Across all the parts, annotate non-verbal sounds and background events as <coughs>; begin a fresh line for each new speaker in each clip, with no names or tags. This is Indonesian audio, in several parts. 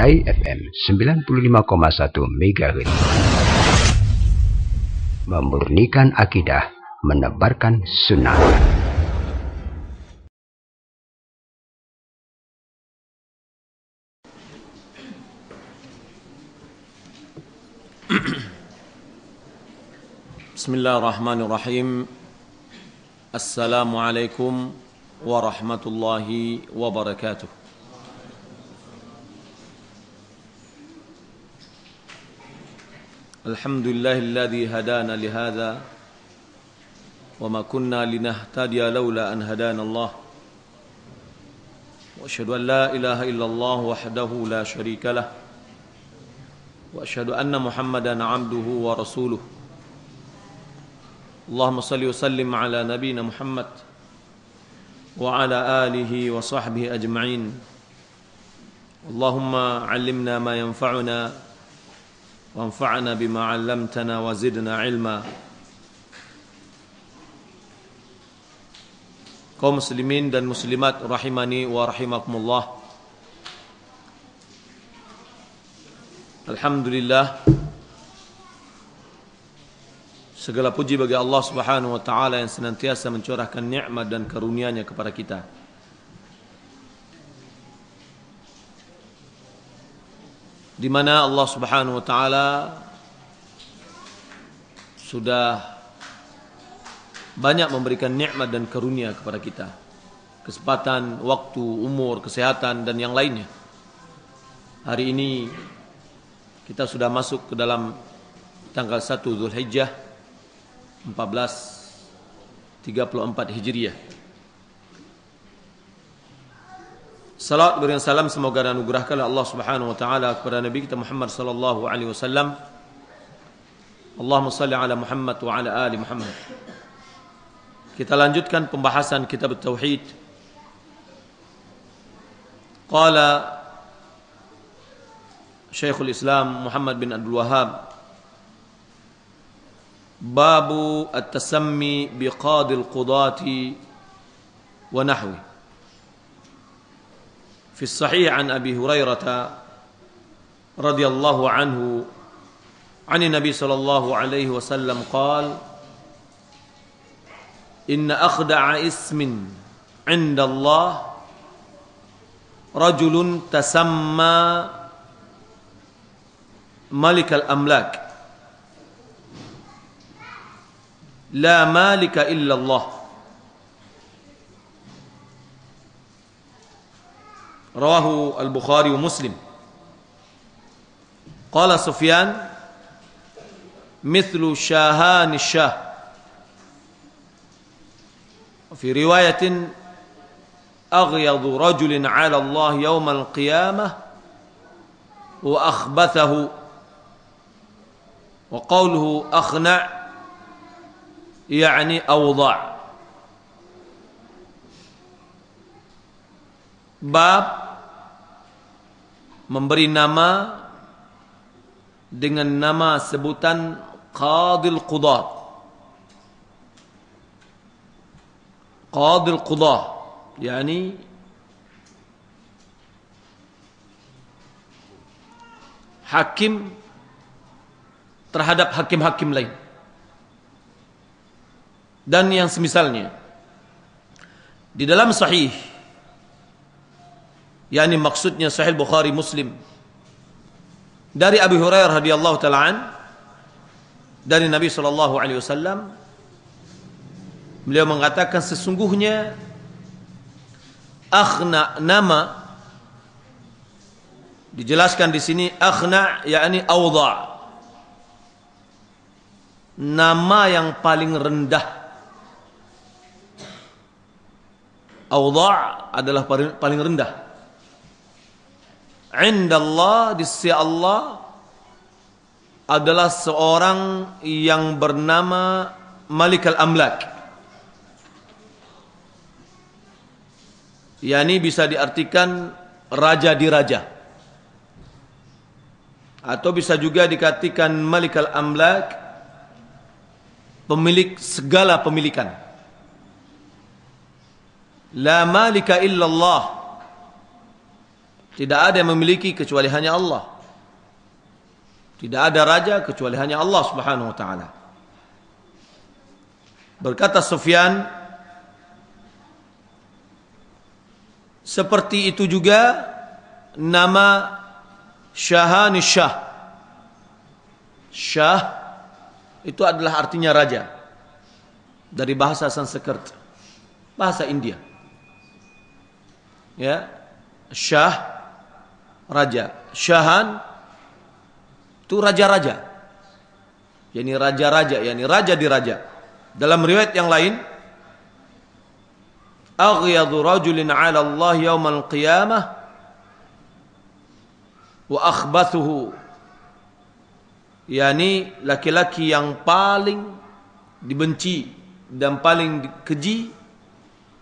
Rai FM 95,1 MHz Memurnikan akidah, menebarkan sunnah. Bismillahirrahmanirrahim. Assalamualaikum warahmatullahi wabarakatuh. الحمد لله الذي هدانا لهذا وما كنا لنهتدي لولا أن هدانا الله وأشهد أن لا إله إلا الله وحده لا شريك له وأشهد أن محمدا عبده ورسوله اللهم صل وسلم على نبينا محمد وعلى آله وصحبه أجمعين اللهم علمنا ما ينفعنا وانفعنا بما علمتنا وزدنا علما kaum muslimin dan muslimat rahimani wa rahimakumullah Alhamdulillah segala puji bagi Allah Subhanahu wa taala yang senantiasa mencurahkan nikmat dan karuniaNya kepada kita. di mana Allah Subhanahu wa taala sudah banyak memberikan nikmat dan karunia kepada kita. Kesempatan, waktu, umur, kesehatan dan yang lainnya. Hari ini kita sudah masuk ke dalam tanggal 1 Zulhijjah 14 34 Hijriah. Salat beriang salam semoga dianugerahkan Allah Subhanahu wa taala kepada Nabi kita Muhammad sallallahu alaihi wasallam. Allahumma salli ala Muhammad wa ala ali Muhammad. Kita lanjutkan pembahasan kitab tauhid. Qala Syekhul Islam Muhammad bin Abdul Wahab Babu at-tasammi bi qadil qudati wa nahwihi في الصحيح عن ابي هريره رضي الله عنه عن النبي صلى الله عليه وسلم قال ان اخدع اسم عند الله رجل تسمى ملك الاملاك لا مالك الا الله رواه البخاري ومسلم قال سفيان مثل شاهان الشاه وفي رواية أغيض رجل على الله يوم القيامة وأخبثه وقوله أخنع يعني أوضع bab memberi nama dengan nama sebutan qadil qudah qadil qudah yakni hakim terhadap hakim-hakim lain dan yang semisalnya di dalam sahih yakni maksudnya Sahih Bukhari Muslim dari Abu Hurairah radhiyallahu taala dari Nabi sallallahu alaihi wasallam beliau mengatakan sesungguhnya akhna nama dijelaskan di sini akhna yakni awdha nama yang paling rendah Awdha adalah paling rendah عند Allah di sisi Allah adalah seorang yang bernama Malik al-Amlak. Yani bisa diartikan raja di raja. Atau bisa juga dikatakan Malik al-Amlak pemilik segala pemilikan. La malika illallah Allah. Tidak ada yang memiliki kecuali hanya Allah. Tidak ada raja kecuali hanya Allah Subhanahu wa taala. Berkata Sufyan Seperti itu juga nama Syahani Syah. Syah itu adalah artinya raja dari bahasa Sanskrit, bahasa India. Ya, Syah raja. Syahan itu raja-raja. Yani raja-raja, yani raja di raja. Dalam riwayat yang lain, aghyadhu rajulin 'ala Allah yaumal qiyamah wa akhbathuhu yakni laki-laki yang paling dibenci dan paling keji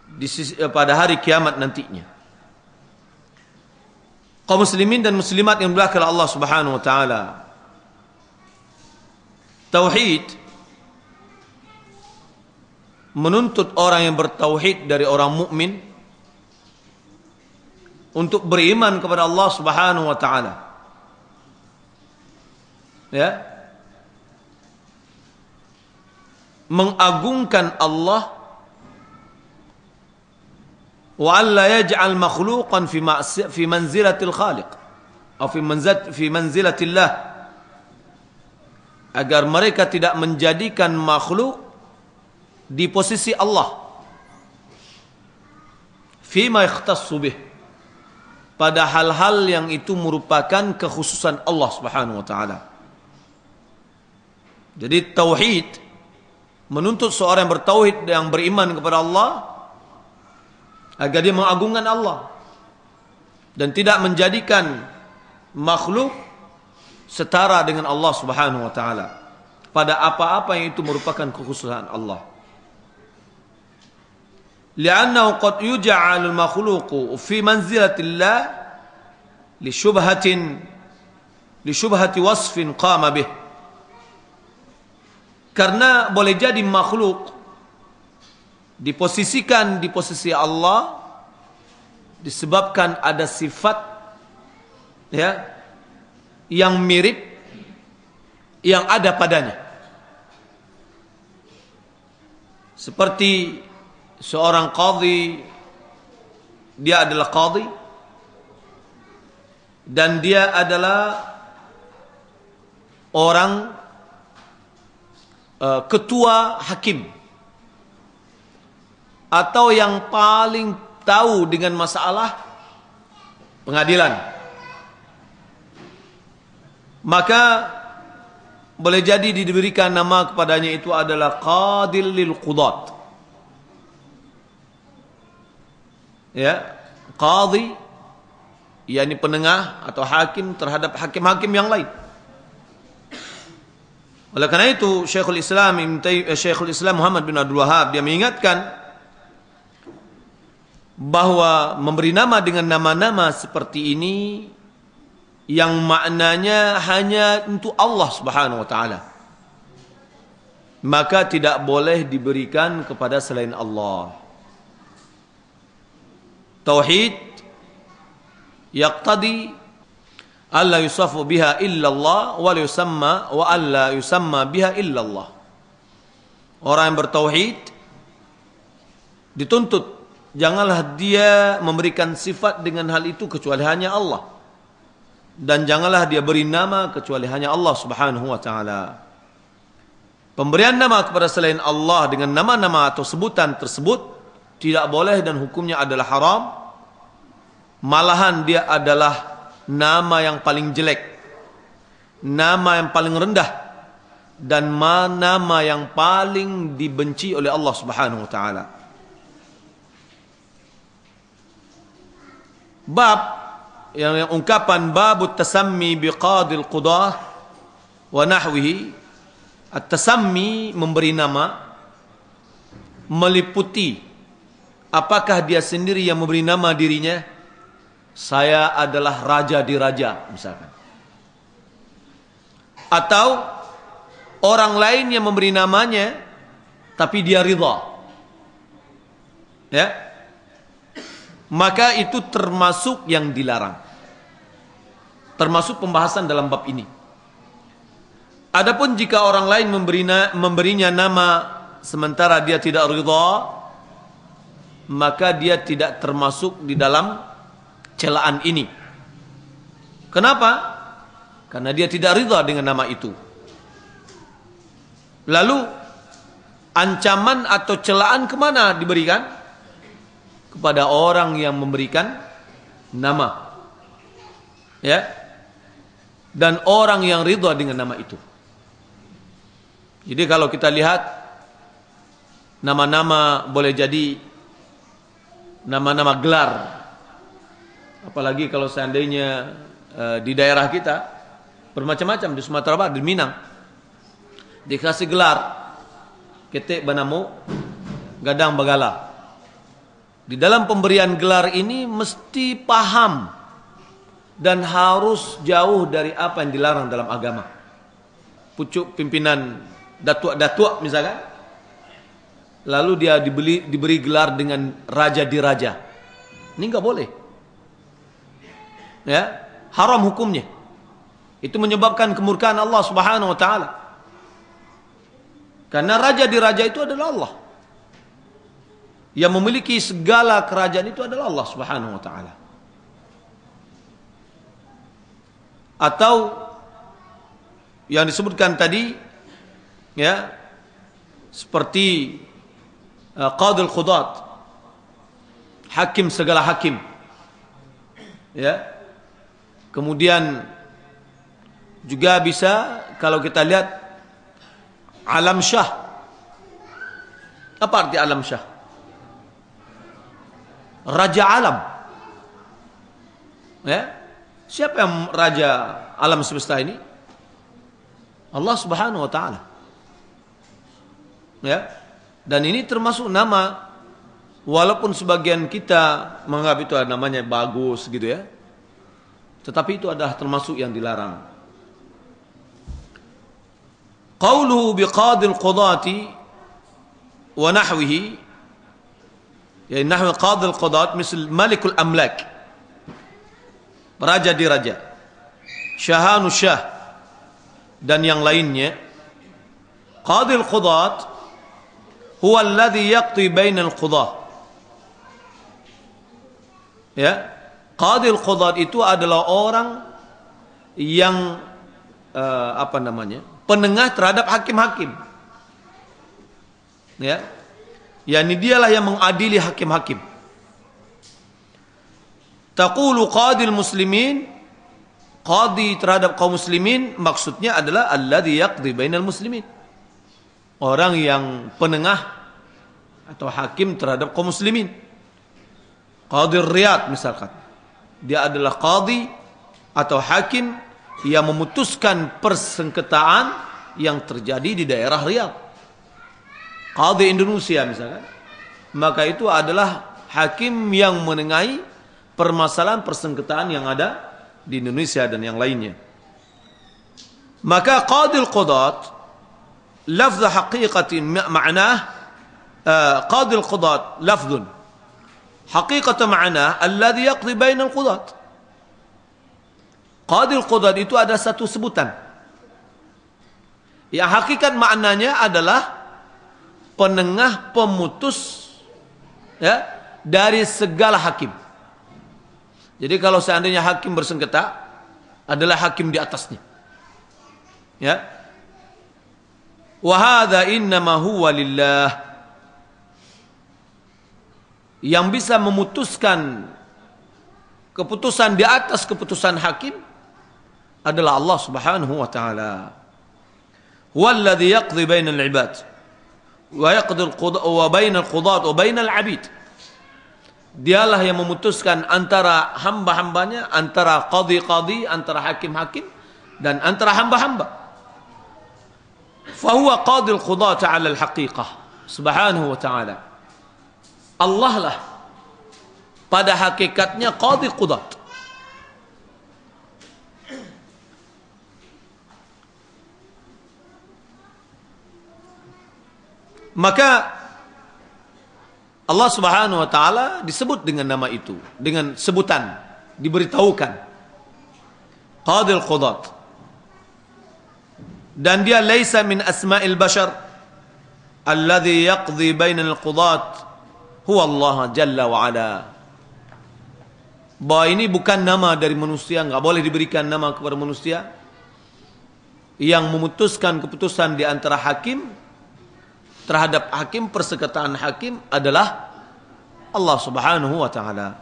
di sisi, eh, pada hari kiamat nantinya kaum muslimin dan muslimat yang berakal Allah Subhanahu wa taala. Tauhid menuntut orang yang bertauhid dari orang mukmin untuk beriman kepada Allah Subhanahu wa taala. Ya. Mengagungkan Allah wa alla yaj'al makhluqan fi fi manzilatil khaliq atau fi manzat fi manzilatillah agar mereka tidak menjadikan makhluk di posisi Allah fi ma bih pada hal-hal yang itu merupakan kekhususan Allah Subhanahu wa taala jadi tauhid menuntut seorang yang bertauhid yang beriman kepada Allah agar dia mengagungkan Allah dan tidak menjadikan makhluk setara dengan Allah Subhanahu wa taala pada apa-apa yang itu merupakan kekhususan Allah. Karena qad yuj'al al-makhluq fi manzilati Allah li syubhatin li syubhati wasfin qama bih. Karena boleh jadi makhluk diposisikan di posisi Allah disebabkan ada sifat ya yang mirip yang ada padanya seperti seorang qadhi dia adalah qadhi dan dia adalah orang uh, ketua hakim atau yang paling tahu dengan masalah pengadilan. Maka boleh jadi diberikan nama kepadanya itu adalah qadil lil qudat. Ya, qadi yakni penengah atau hakim terhadap hakim-hakim yang lain. Oleh karena itu Syekhul Islam eh, Syekhul Islam Muhammad bin Abdul Wahab dia mengingatkan bahwa memberi nama dengan nama-nama seperti ini yang maknanya hanya untuk Allah Subhanahu wa taala maka tidak boleh diberikan kepada selain Allah tauhid yaqtadi alla yusafu biha illa Allah wa la yusamma wa alla yusamma biha illa Allah orang yang bertauhid dituntut janganlah dia memberikan sifat dengan hal itu kecuali hanya Allah dan janganlah dia beri nama kecuali hanya Allah Subhanahu wa taala pemberian nama kepada selain Allah dengan nama-nama atau sebutan tersebut tidak boleh dan hukumnya adalah haram malahan dia adalah nama yang paling jelek nama yang paling rendah dan nama yang paling dibenci oleh Allah Subhanahu wa taala bab yang, yang ungkapan bab tasammi biqadil qudah wa nahwihi at-tasammi memberi nama meliputi apakah dia sendiri yang memberi nama dirinya saya adalah raja di raja misalkan atau orang lain yang memberi namanya tapi dia ridha ya maka itu termasuk yang dilarang. Termasuk pembahasan dalam bab ini. Adapun jika orang lain memberinya, memberinya nama sementara dia tidak ridha, maka dia tidak termasuk di dalam celaan ini. Kenapa? Karena dia tidak ridha dengan nama itu. Lalu ancaman atau celaan kemana diberikan? kepada orang yang memberikan nama. Ya. Dan orang yang ridho dengan nama itu. Jadi kalau kita lihat nama-nama boleh jadi nama-nama gelar. Apalagi kalau seandainya e, di daerah kita bermacam-macam di Sumatera Barat, di Minang dikasih gelar ketik banamu gadang bagala di dalam pemberian gelar ini mesti paham dan harus jauh dari apa yang dilarang dalam agama. Pucuk pimpinan datuk-datuk misalkan. Lalu dia dibeli, diberi gelar dengan raja diraja. Ini nggak boleh. Ya, haram hukumnya. Itu menyebabkan kemurkaan Allah Subhanahu wa taala. Karena raja diraja itu adalah Allah. yang memiliki segala kerajaan itu adalah Allah Subhanahu wa taala. Atau yang disebutkan tadi ya seperti uh, qadul qudat hakim segala hakim ya kemudian juga bisa kalau kita lihat alam syah apa arti alam syah raja alam. Ya. Siapa yang raja alam semesta ini? Allah Subhanahu wa taala. Ya. Dan ini termasuk nama walaupun sebagian kita menganggap itu namanya bagus gitu ya. Tetapi itu adalah termasuk yang dilarang. Qauluhu biqadil qudati wa nahwihi Ya nahwa qadil qadat misal malikul amlak. Raja di raja. Syahanu syah dan yang lainnya. Qadil qadat huwa alladhi yaqdi bainal qudah. Ya. Qadil qadat itu adalah orang yang uh, apa namanya? penengah terhadap hakim-hakim. Ya, yakni dialah yang mengadili hakim-hakim. Taqulu qadil muslimin qadi terhadap kaum muslimin maksudnya adalah alladhi yaqdi bainal muslimin. Orang yang penengah atau hakim terhadap kaum muslimin. Qadi Riyad misalkan. Dia adalah qadi atau hakim yang memutuskan persengketaan yang terjadi di daerah Riyadh. Qadhi Indonesia misalkan. Maka itu adalah hakim yang menengahi permasalahan persengketaan yang ada di Indonesia dan yang lainnya. Maka qadil qudat lafz haqiqatin ma'nah eh, qadil qudat lafdun haqiqatu ma'nah alladhi yaqdi bainal qudat. Qadil qudat itu ada satu sebutan. Yang hakikat maknanya adalah penengah pemutus ya dari segala hakim. Jadi kalau seandainya hakim bersengketa adalah hakim di atasnya. Ya. Wa hadza ma huwa lillah. Yang bisa memutuskan keputusan di atas keputusan hakim adalah Allah Subhanahu wa taala. Huwallazi yaqdi bainal ibad. ويقضي القضاء وبين القضاة وبين العبيد dialah yang memutuskan antara hamba-hambanya antara qadi-qadi antara hakim-hakim dan antara hamba-hamba fa huwa qadi al-qudat 'ala al-haqiqah subhanahu wa ta'ala Allah lah pada hakikatnya qadi qudat maka Allah Subhanahu wa taala disebut dengan nama itu dengan sebutan diberitahukan Qadir Qudat dan dia laisa min asma'il bashar alladhi yaqdi bainal qudat huwa Allah jalla wa ala bahawa ini bukan nama dari manusia enggak boleh diberikan nama kepada manusia yang memutuskan keputusan di antara hakim terhadap hakim persekataan hakim adalah Allah Subhanahu wa taala.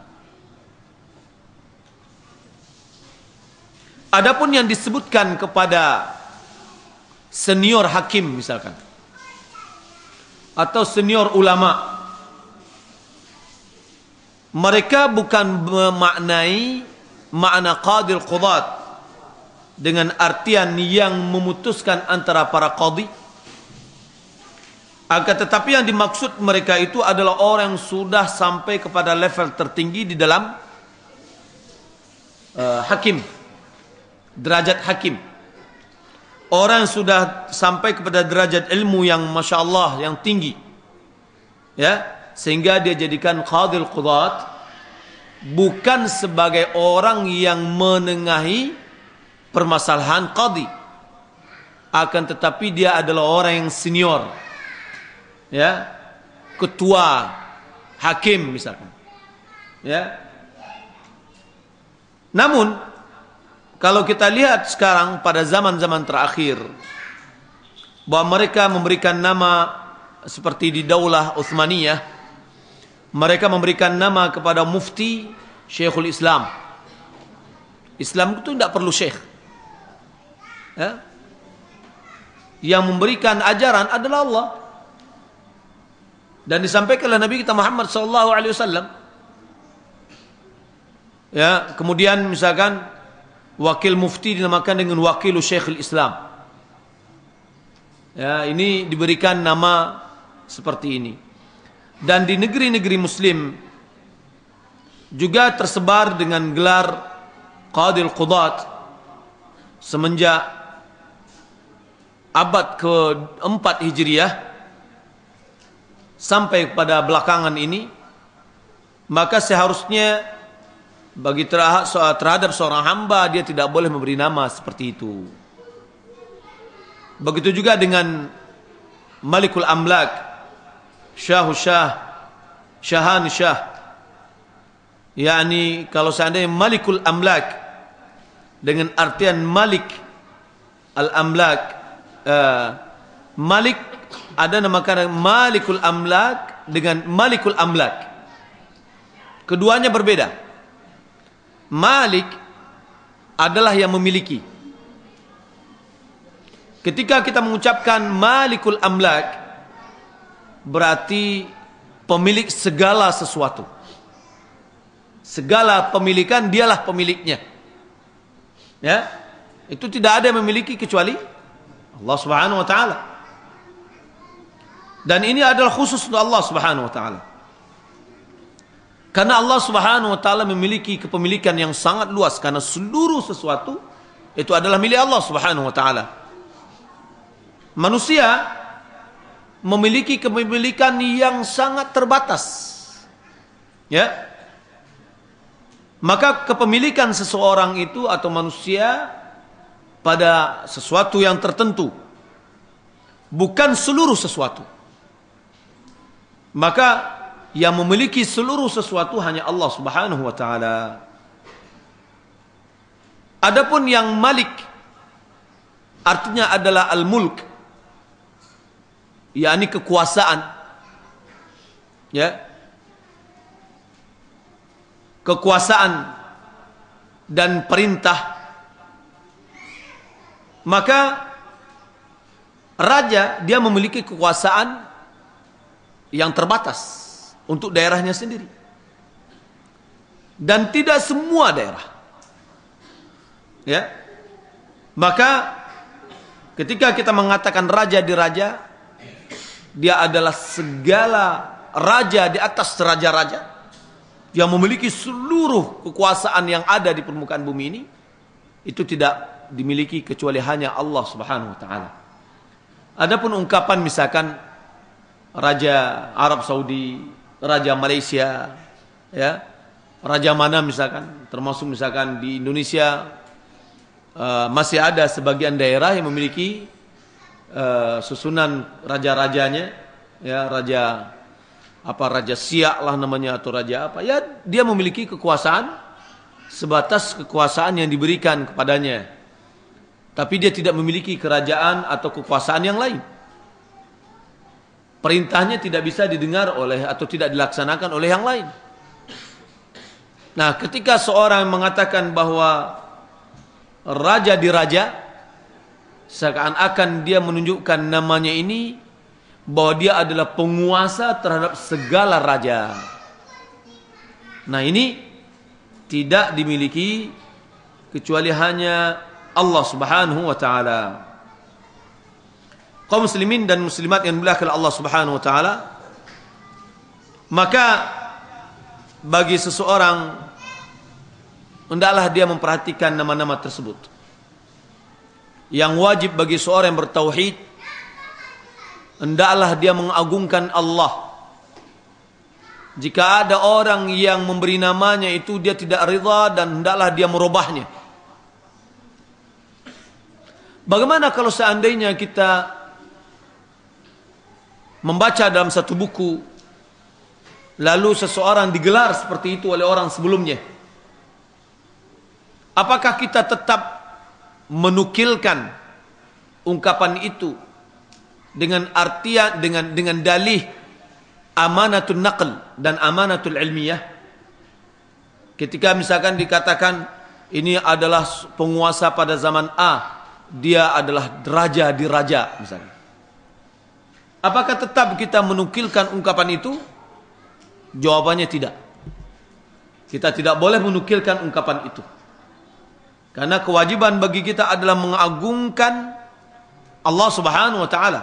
Adapun yang disebutkan kepada senior hakim misalkan atau senior ulama mereka bukan memaknai makna qadil qudat dengan artian yang memutuskan antara para qadhi Akan tetapi yang dimaksud mereka itu adalah orang yang sudah sampai kepada level tertinggi di dalam uh, hakim, derajat hakim. Orang yang sudah sampai kepada derajat ilmu yang masya Allah yang tinggi, ya, sehingga dia jadikan khadil qudat bukan sebagai orang yang menengahi permasalahan qadi akan tetapi dia adalah orang yang senior ya ketua hakim misalkan ya namun kalau kita lihat sekarang pada zaman-zaman terakhir bahwa mereka memberikan nama seperti di Daulah Utsmaniyah mereka memberikan nama kepada mufti Syekhul Islam Islam itu tidak perlu syekh ya? yang memberikan ajaran adalah Allah dan disampaikan oleh Nabi kita Muhammad sallallahu alaihi wasallam. Ya, kemudian misalkan wakil mufti dinamakan dengan wakil Syekhul Islam. Ya, ini diberikan nama seperti ini. Dan di negeri-negeri muslim juga tersebar dengan gelar Qadil Qudat semenjak abad ke-4 Hijriah sampai pada belakangan ini maka seharusnya bagi terhad terhadap seorang hamba dia tidak boleh memberi nama seperti itu begitu juga dengan Malikul Amlak Shahu Shah Shahan Shah yakni kalau seandainya Malikul Amlak dengan artian Malik Al-Amlak uh, Malik ada nama karena Malikul Amlak dengan Malikul Amlak. Keduanya berbeda. Malik adalah yang memiliki. Ketika kita mengucapkan Malikul Amlak berarti pemilik segala sesuatu. Segala pemilikan dialah pemiliknya. Ya. Itu tidak ada yang memiliki kecuali Allah Subhanahu wa taala. Dan ini adalah khusus untuk Allah Subhanahu wa taala. Karena Allah Subhanahu wa taala memiliki kepemilikan yang sangat luas karena seluruh sesuatu itu adalah milik Allah Subhanahu wa taala. Manusia memiliki kepemilikan yang sangat terbatas. Ya. Maka kepemilikan seseorang itu atau manusia pada sesuatu yang tertentu bukan seluruh sesuatu. maka yang memiliki seluruh sesuatu hanya Allah Subhanahu wa taala. Adapun yang Malik artinya adalah al-mulk yakni kekuasaan ya kekuasaan dan perintah maka raja dia memiliki kekuasaan yang terbatas untuk daerahnya sendiri. Dan tidak semua daerah. Ya. Maka ketika kita mengatakan raja di raja, dia adalah segala raja di atas raja-raja yang memiliki seluruh kekuasaan yang ada di permukaan bumi ini itu tidak dimiliki kecuali hanya Allah Subhanahu wa taala. Adapun ungkapan misalkan raja Arab Saudi, raja Malaysia, ya, raja mana misalkan, termasuk misalkan di Indonesia uh, masih ada sebagian daerah yang memiliki uh, susunan raja-rajanya, ya, raja apa raja Siak lah namanya atau raja apa, ya dia memiliki kekuasaan sebatas kekuasaan yang diberikan kepadanya. Tapi dia tidak memiliki kerajaan atau kekuasaan yang lain perintahnya tidak bisa didengar oleh atau tidak dilaksanakan oleh yang lain. Nah, ketika seorang mengatakan bahwa raja di raja, seakan-akan dia menunjukkan namanya ini bahwa dia adalah penguasa terhadap segala raja. Nah, ini tidak dimiliki kecuali hanya Allah Subhanahu wa taala. kaum muslimin dan muslimat yang dimuliakan oleh Allah Subhanahu wa taala maka bagi seseorang hendaklah dia memperhatikan nama-nama tersebut yang wajib bagi seorang yang bertauhid hendaklah dia mengagungkan Allah jika ada orang yang memberi namanya itu dia tidak rida dan hendaklah dia merubahnya bagaimana kalau seandainya kita membaca dalam satu buku lalu seseorang digelar seperti itu oleh orang sebelumnya apakah kita tetap menukilkan ungkapan itu dengan artian dengan dengan dalih amanatul naql dan amanatul ilmiah ketika misalkan dikatakan ini adalah penguasa pada zaman A dia adalah raja di raja misalnya Apakah tetap kita menukilkan ungkapan itu? Jawabannya tidak. Kita tidak boleh menukilkan ungkapan itu. Karena kewajiban bagi kita adalah mengagungkan Allah Subhanahu wa taala.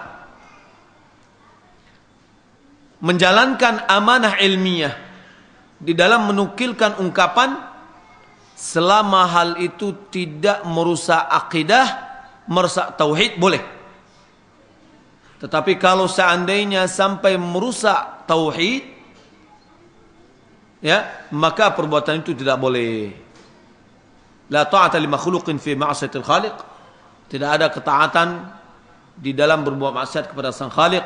Menjalankan amanah ilmiah di dalam menukilkan ungkapan selama hal itu tidak merusak akidah, merusak tauhid boleh. Tetapi kalau seandainya sampai merusak tauhid, ya, maka perbuatan itu tidak boleh. La ta'ata li makhluqin fi ma'siyatil khaliq. Tidak ada ketaatan di dalam berbuat maksiat kepada Sang Khaliq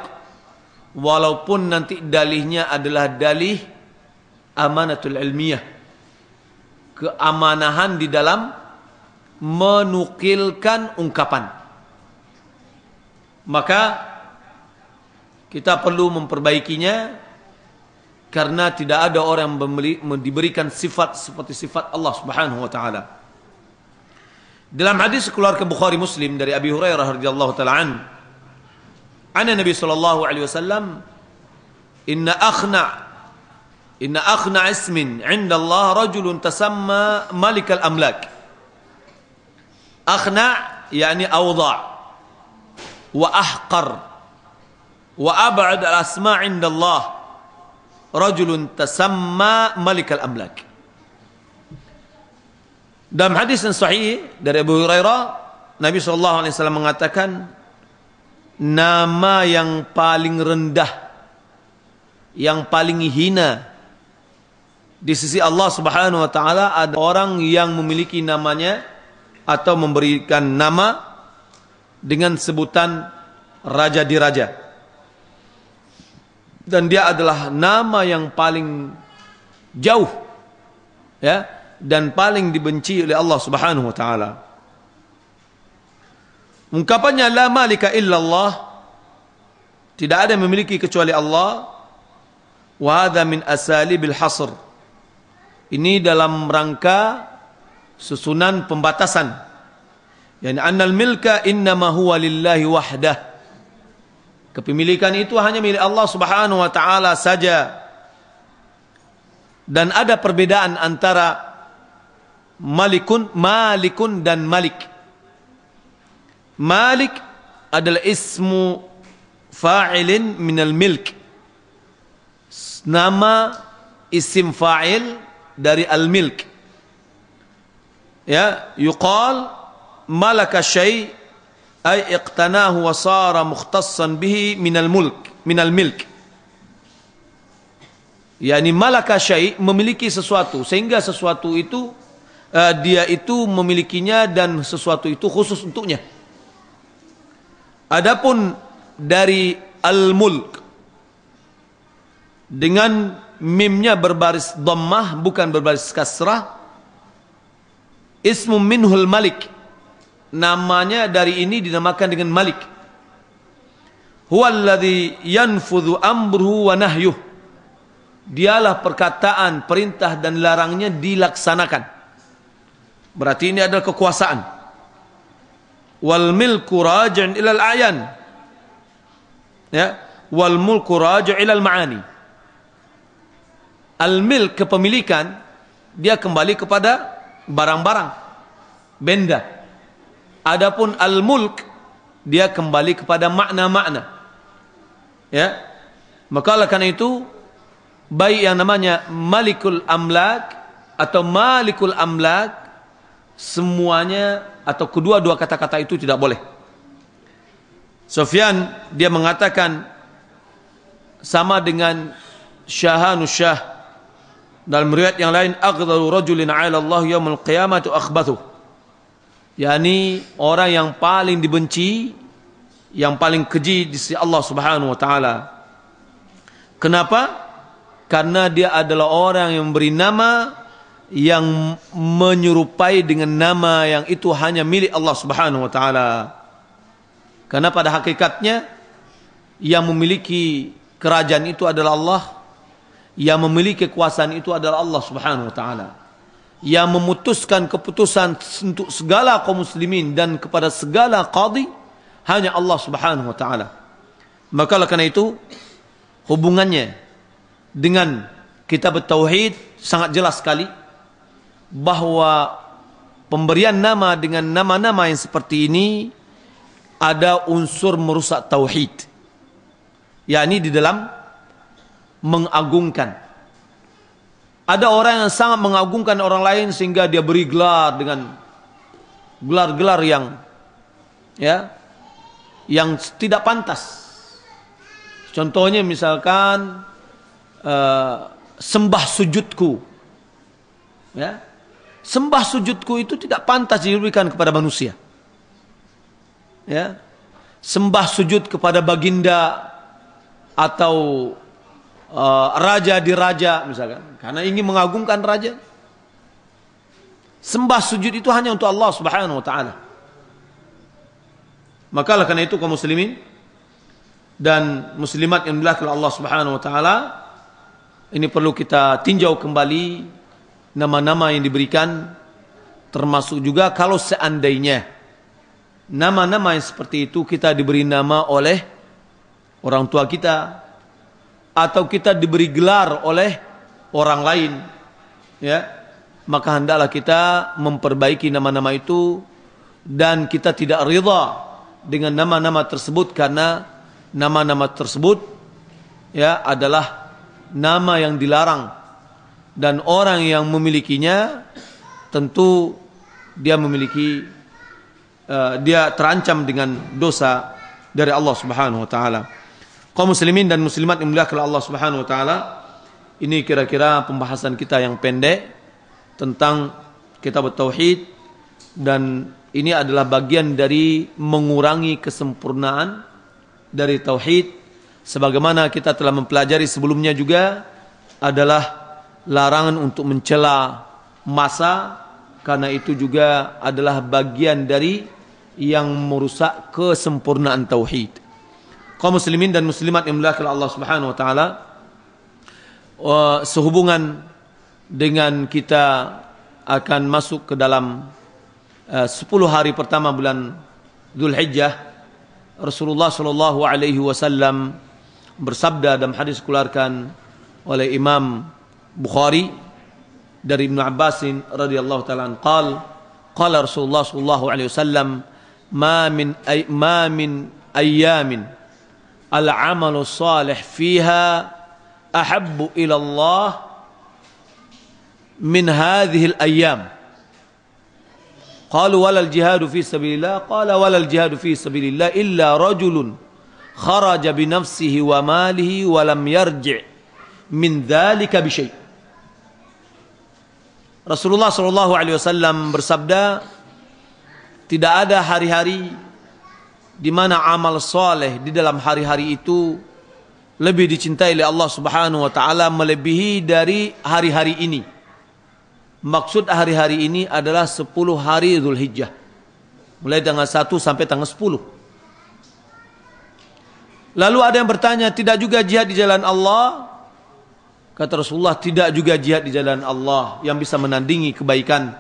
walaupun nanti dalihnya adalah dalih amanatul ilmiah. Keamanahan di dalam menukilkan ungkapan. Maka Kita perlu memperbaikinya karena tidak ada orang membeli, diberikan sifat seperti sifat Allah Subhanahu wa taala. Dalam hadis keluarkan Bukhari Muslim dari Abi Hurairah radhiyallahu taala an Ana Nabi sallallahu alaihi wasallam Inna akhna Inna akhna ismin 'inda Allah rajulun tasamma malik al-amlak. Akhna yani awdha' wa ahqar wa ab'ad al-asma' indallah rajulun tasamma malik al-amlak. Dalam hadis yang sahih dari Abu Hurairah, Nabi saw mengatakan nama yang paling rendah yang paling hina di sisi Allah Subhanahu wa taala ada orang yang memiliki namanya atau memberikan nama dengan sebutan raja di raja. dan dia adalah nama yang paling jauh ya dan paling dibenci oleh Allah Subhanahu wa taala ungkapannya la malika illallah tidak ada memiliki kecuali Allah wa hadha min asalibil hasr ini dalam rangka susunan pembatasan yani annal milka inna ma huwa lillahi wahdahu Kepemilikan itu hanya milik Allah subhanahu wa ta'ala saja. Dan ada perbedaan antara malikun, malikun dan malik. Malik adalah ismu fa'ilin al milk. Nama isim fa'il dari al-milk. Ya, yuqal malaka syai' ay iqtanahu wa sara mukhtassan bihi minal mulk minal milk yakni malaka syai memiliki sesuatu sehingga sesuatu itu uh, dia itu memilikinya dan sesuatu itu khusus untuknya adapun dari al-mulk dengan mimnya berbaris dhammah bukan berbaris kasrah ismu minhul malik namanya dari ini dinamakan dengan Malik. Huwallazi yanfudhu amruhu wa nahyuh. Dialah perkataan, perintah dan larangnya dilaksanakan. Berarti ini adalah kekuasaan. Wal milku raj'un ila al-ayan. Ya, wal mulku raj'u ila al-ma'ani. Al-milk kepemilikan dia kembali kepada barang-barang, benda. -barang. Adapun al-mulk dia kembali kepada makna-makna. Ya. Maka oleh karena itu baik yang namanya malikul amlak atau malikul amlak semuanya atau kedua-dua kata-kata itu tidak boleh. Sofyan dia mengatakan sama dengan Syahanu Syah dalam riwayat yang lain aghdaru rajulin 'ala Allah yaumul qiyamah akhbathu yakni orang yang paling dibenci yang paling keji di sisi Allah Subhanahu wa taala kenapa karena dia adalah orang yang memberi nama yang menyerupai dengan nama yang itu hanya milik Allah Subhanahu wa taala karena pada hakikatnya yang memiliki kerajaan itu adalah Allah yang memiliki kekuasaan itu adalah Allah Subhanahu wa taala yang memutuskan keputusan untuk segala kaum muslimin dan kepada segala qadi hanya Allah Subhanahu wa taala. Maka oleh karena itu hubungannya dengan kitab tauhid sangat jelas sekali bahawa pemberian nama dengan nama-nama yang seperti ini ada unsur merusak tauhid. yakni di dalam mengagungkan Ada orang yang sangat mengagungkan orang lain sehingga dia beri gelar dengan gelar-gelar yang ya yang tidak pantas. Contohnya misalkan uh, sembah sujudku. Ya. Sembah sujudku itu tidak pantas diberikan kepada manusia. Ya. Sembah sujud kepada baginda atau Eh, raja di raja misalkan karena ingin mengagungkan raja sembah sujud itu hanya untuk Allah Subhanahu wa taala maka lah karena itu kaum muslimin dan muslimat yang dilahirkan Allah Subhanahu wa taala ini perlu kita tinjau kembali nama-nama yang diberikan termasuk juga kalau seandainya nama-nama yang seperti itu kita diberi nama oleh orang tua kita atau kita diberi gelar oleh orang lain ya maka hendaklah kita memperbaiki nama-nama itu dan kita tidak ridha dengan nama-nama tersebut karena nama-nama tersebut ya adalah nama yang dilarang dan orang yang memilikinya tentu dia memiliki uh, dia terancam dengan dosa dari Allah Subhanahu wa taala. kaum muslimin dan muslimat yang mulia kepada Allah Subhanahu wa taala. Ini kira-kira pembahasan kita yang pendek tentang kitab tauhid dan ini adalah bagian dari mengurangi kesempurnaan dari tauhid sebagaimana kita telah mempelajari sebelumnya juga adalah larangan untuk mencela masa karena itu juga adalah bagian dari yang merusak kesempurnaan tauhid kaum muslimin dan muslimat yang dimuliakan Allah Subhanahu wa taala sehubungan dengan kita akan masuk ke dalam eh, uh, 10 hari pertama bulan Dzulhijjah Rasulullah sallallahu alaihi wasallam bersabda dalam hadis keluarkan oleh Imam Bukhari dari Ibn Abbas radhiyallahu taala an qal qala Rasulullah sallallahu alaihi wasallam ma min ay, العمل الصالح فيها أحب إلى الله من هذه الأيام قالوا ولا الجهاد في سبيل الله قال ولا الجهاد في سبيل الله إلا رجل خرج بنفسه وماله ولم يرجع من ذلك بشيء صلى الله عليه وسلم bersabda, tidak ada hari-hari di mana amal soleh di dalam hari-hari itu lebih dicintai oleh Allah Subhanahu wa taala melebihi dari hari-hari ini. Maksud hari-hari ini adalah 10 hari Zulhijjah. Mulai tanggal 1 sampai tanggal 10. Lalu ada yang bertanya, tidak juga jihad di jalan Allah? Kata Rasulullah, tidak juga jihad di jalan Allah yang bisa menandingi kebaikan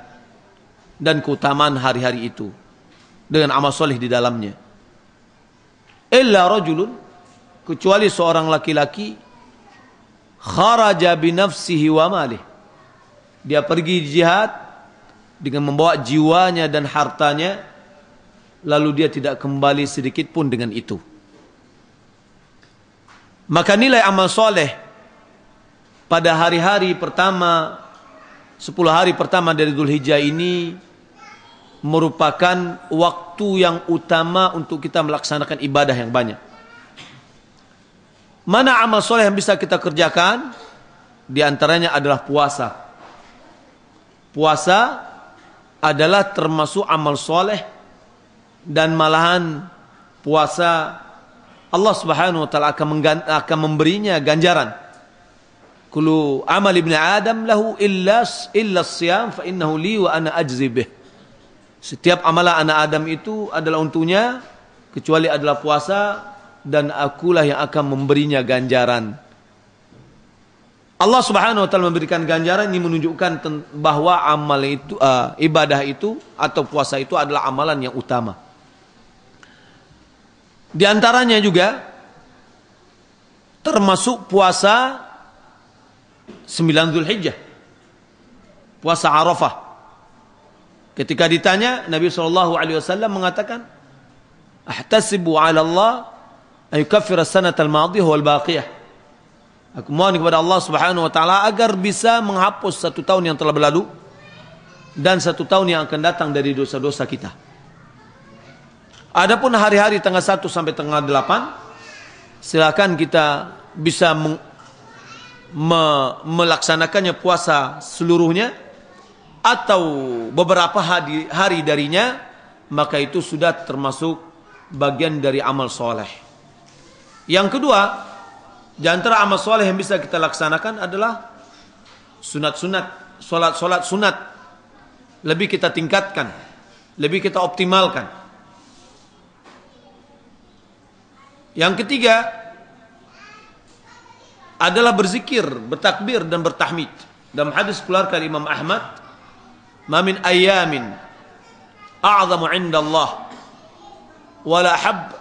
dan keutamaan hari-hari itu dengan amal soleh di dalamnya illa rajulun kecuali seorang laki-laki kharaja binafsihi wa malih. Dia pergi jihad dengan membawa jiwanya dan hartanya lalu dia tidak kembali sedikit pun dengan itu. Maka nilai amal soleh pada hari-hari pertama, sepuluh hari pertama dari Dhul Hijjah ini merupakan waktu yang utama untuk kita melaksanakan ibadah yang banyak. Mana amal soleh yang bisa kita kerjakan? Di antaranya adalah puasa. Puasa adalah termasuk amal soleh dan malahan puasa Allah Subhanahu wa taala akan, akan memberinya ganjaran. Kulu amal ibnu Adam lahu illa illa siyam fa innahu li wa ana ajzi bih. Setiap amalan anak Adam itu adalah untungnya, kecuali adalah puasa dan akulah yang akan memberinya ganjaran. Allah Subhanahu wa taala memberikan ganjaran ini menunjukkan bahwa amal itu uh, ibadah itu atau puasa itu adalah amalan yang utama. Di antaranya juga termasuk puasa 9 Zulhijjah. Puasa Arafah. Ketika ditanya, Nabi Shallallahu Alaihi Wasallam mengatakan, "Ahtasibu ala Allah as sanat al madhi wal baqiyah." Aku mohon kepada Allah Subhanahu Wa Taala agar bisa menghapus satu tahun yang telah berlalu dan satu tahun yang akan datang dari dosa-dosa kita. Adapun hari-hari tanggal 1 sampai tanggal 8 silakan kita bisa me melaksanakannya puasa seluruhnya atau beberapa hari, hari darinya maka itu sudah termasuk bagian dari amal soleh. Yang kedua, di antara amal soleh yang bisa kita laksanakan adalah sunat-sunat, solat-solat sunat. Lebih kita tingkatkan, lebih kita optimalkan. Yang ketiga adalah berzikir, bertakbir dan bertahmid. Dalam hadis keluarkan Imam Ahmad ma min ayamin a'zamu 'inda Allah wala hab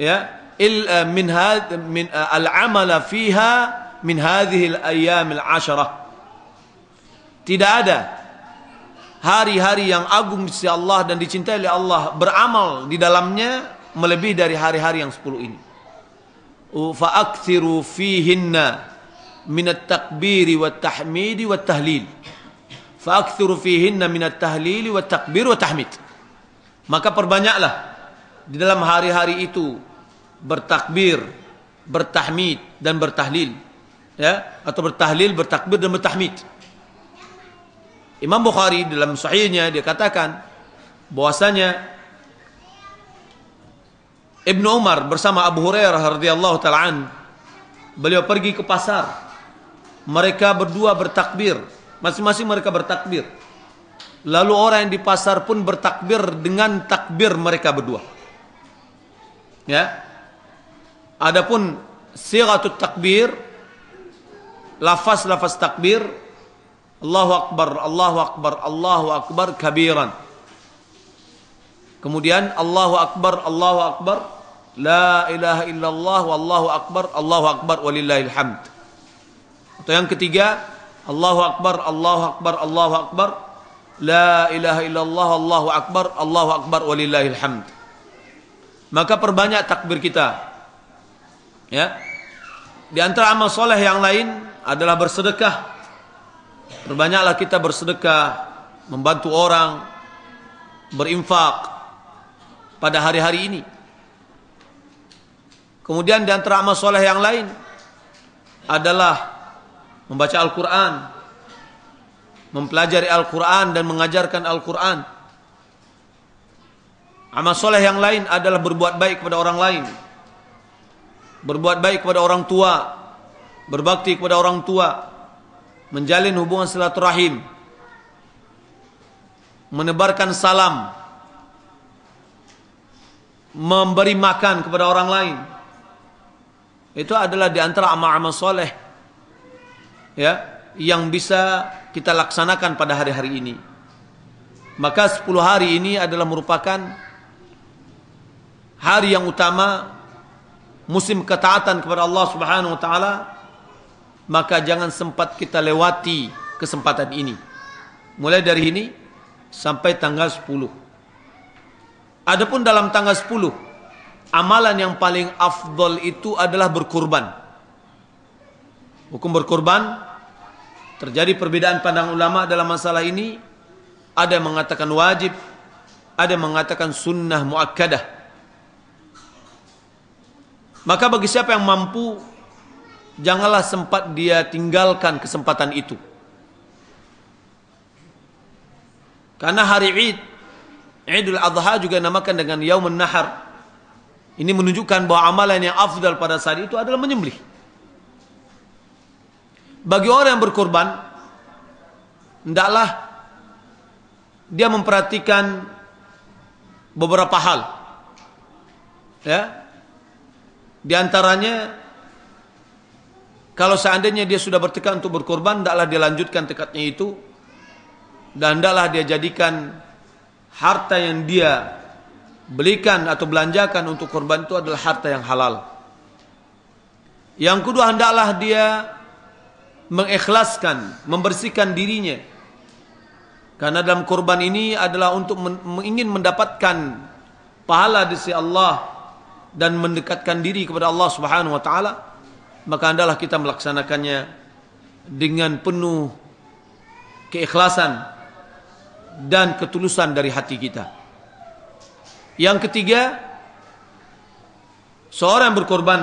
ya illa eh, min had min eh, al-amala fiha min hadhihi al-ayyam al ashara tidak ada hari-hari yang agung di sisi Allah dan dicintai oleh Allah beramal di dalamnya melebihi dari hari-hari yang 10 ini. fa Fa'akthiru fihinna min at takbiri wa tahmidi wa tahlil. Fa'akthuru fihinna minat tahlili wa takbir wa tahmid. Maka perbanyaklah di dalam hari-hari itu bertakbir, bertahmid dan bertahlil. Ya, atau bertahlil, bertakbir dan bertahmid. Imam Bukhari dalam sahihnya dia katakan bahwasanya Ibnu Umar bersama Abu Hurairah radhiyallahu taala beliau pergi ke pasar mereka berdua bertakbir Masing-masing mereka bertakbir. Lalu orang yang di pasar pun bertakbir dengan takbir mereka berdua. Ya. Adapun sigatut takbir lafaz-lafaz takbir Allahu akbar, Allahu akbar, Allahu akbar kabiran. Kemudian Allahu akbar, Allahu akbar, la ilaha illallah wallahu akbar, Allahu akbar walillahil hamd. Atau yang ketiga Allahu Akbar, Allahu Akbar, Allahu Akbar. La ilaha illallah, Allahu Akbar, Allahu Akbar, walillahilhamd. Maka perbanyak takbir kita. Ya. Di antara amal soleh yang lain adalah bersedekah. Perbanyaklah kita bersedekah, membantu orang, berinfak pada hari-hari ini. Kemudian di antara amal soleh yang lain adalah membaca Al-Quran, mempelajari Al-Quran dan mengajarkan Al-Quran. Amal soleh yang lain adalah berbuat baik kepada orang lain, berbuat baik kepada orang tua, berbakti kepada orang tua, menjalin hubungan silaturahim, menebarkan salam, memberi makan kepada orang lain. Itu adalah di antara amal-amal soleh ya yang bisa kita laksanakan pada hari-hari ini. Maka 10 hari ini adalah merupakan hari yang utama musim ketaatan kepada Allah Subhanahu wa taala. Maka jangan sempat kita lewati kesempatan ini. Mulai dari ini sampai tanggal 10. Adapun dalam tanggal 10, amalan yang paling afdol itu adalah berkurban. Hukum berkorban terjadi perbedaan pandang ulama dalam masalah ini. Ada yang mengatakan wajib, ada yang mengatakan sunnah muakkadah. Maka bagi siapa yang mampu, janganlah sempat dia tinggalkan kesempatan itu. Karena hari Id, Idul Adha juga namakan dengan Yaumun Nahar. Ini menunjukkan bahwa amalan yang afdal pada saat itu adalah menyembelih bagi orang yang berkorban hendaklah dia memperhatikan beberapa hal ya di antaranya kalau seandainya dia sudah bertekad untuk berkorban hendaklah dia lanjutkan tekadnya itu dan hendaklah dia jadikan harta yang dia belikan atau belanjakan untuk korban itu adalah harta yang halal. Yang kedua hendaklah dia mengikhlaskan, membersihkan dirinya. Karena dalam kurban ini adalah untuk men ingin mendapatkan pahala di sisi Allah dan mendekatkan diri kepada Allah Subhanahu wa taala, maka adalah kita melaksanakannya dengan penuh keikhlasan dan ketulusan dari hati kita. Yang ketiga, seorang yang berkorban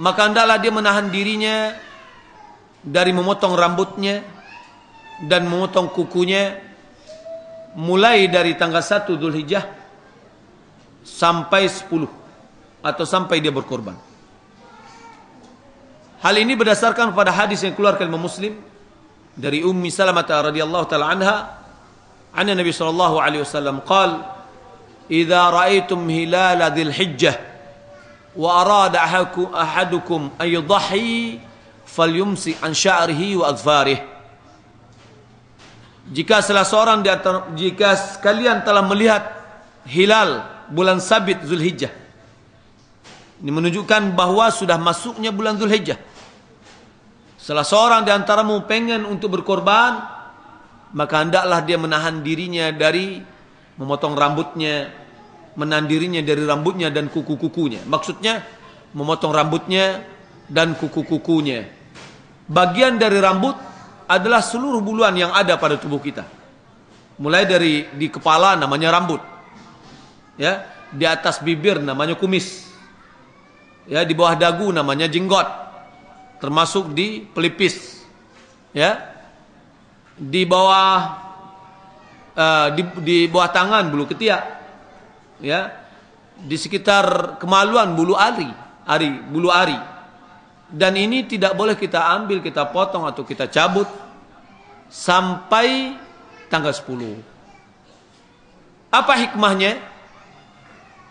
maka hendaklah dia menahan dirinya dari memotong rambutnya dan memotong kukunya mulai dari tanggal 1 Hijjah sampai 10 atau sampai dia berkorban. Hal ini berdasarkan pada hadis yang keluar oleh Muslim dari Ummi Salamah radhiyallahu taala anha anna Nabi sallallahu alaihi wasallam qala "Idza ra'aytum hilala Hijjah?" wa arada ahadukum an yudhahi falyumsi an sya'rihi wa adfarih jika salah seorang di antara, jika kalian telah melihat hilal bulan sabit Zulhijjah ini menunjukkan bahwa sudah masuknya bulan Zulhijjah salah seorang di antaramu pengen untuk berkorban maka hendaklah dia menahan dirinya dari memotong rambutnya menandirinya dari rambutnya dan kuku-kukunya. Maksudnya memotong rambutnya dan kuku-kukunya. Bagian dari rambut adalah seluruh buluan yang ada pada tubuh kita. Mulai dari di kepala namanya rambut. Ya, di atas bibir namanya kumis. Ya, di bawah dagu namanya jenggot. Termasuk di pelipis. Ya. Di bawah uh, di, di bawah tangan bulu ketiak ya di sekitar kemaluan bulu ari, ari bulu ari. Dan ini tidak boleh kita ambil, kita potong atau kita cabut sampai tanggal 10. Apa hikmahnya?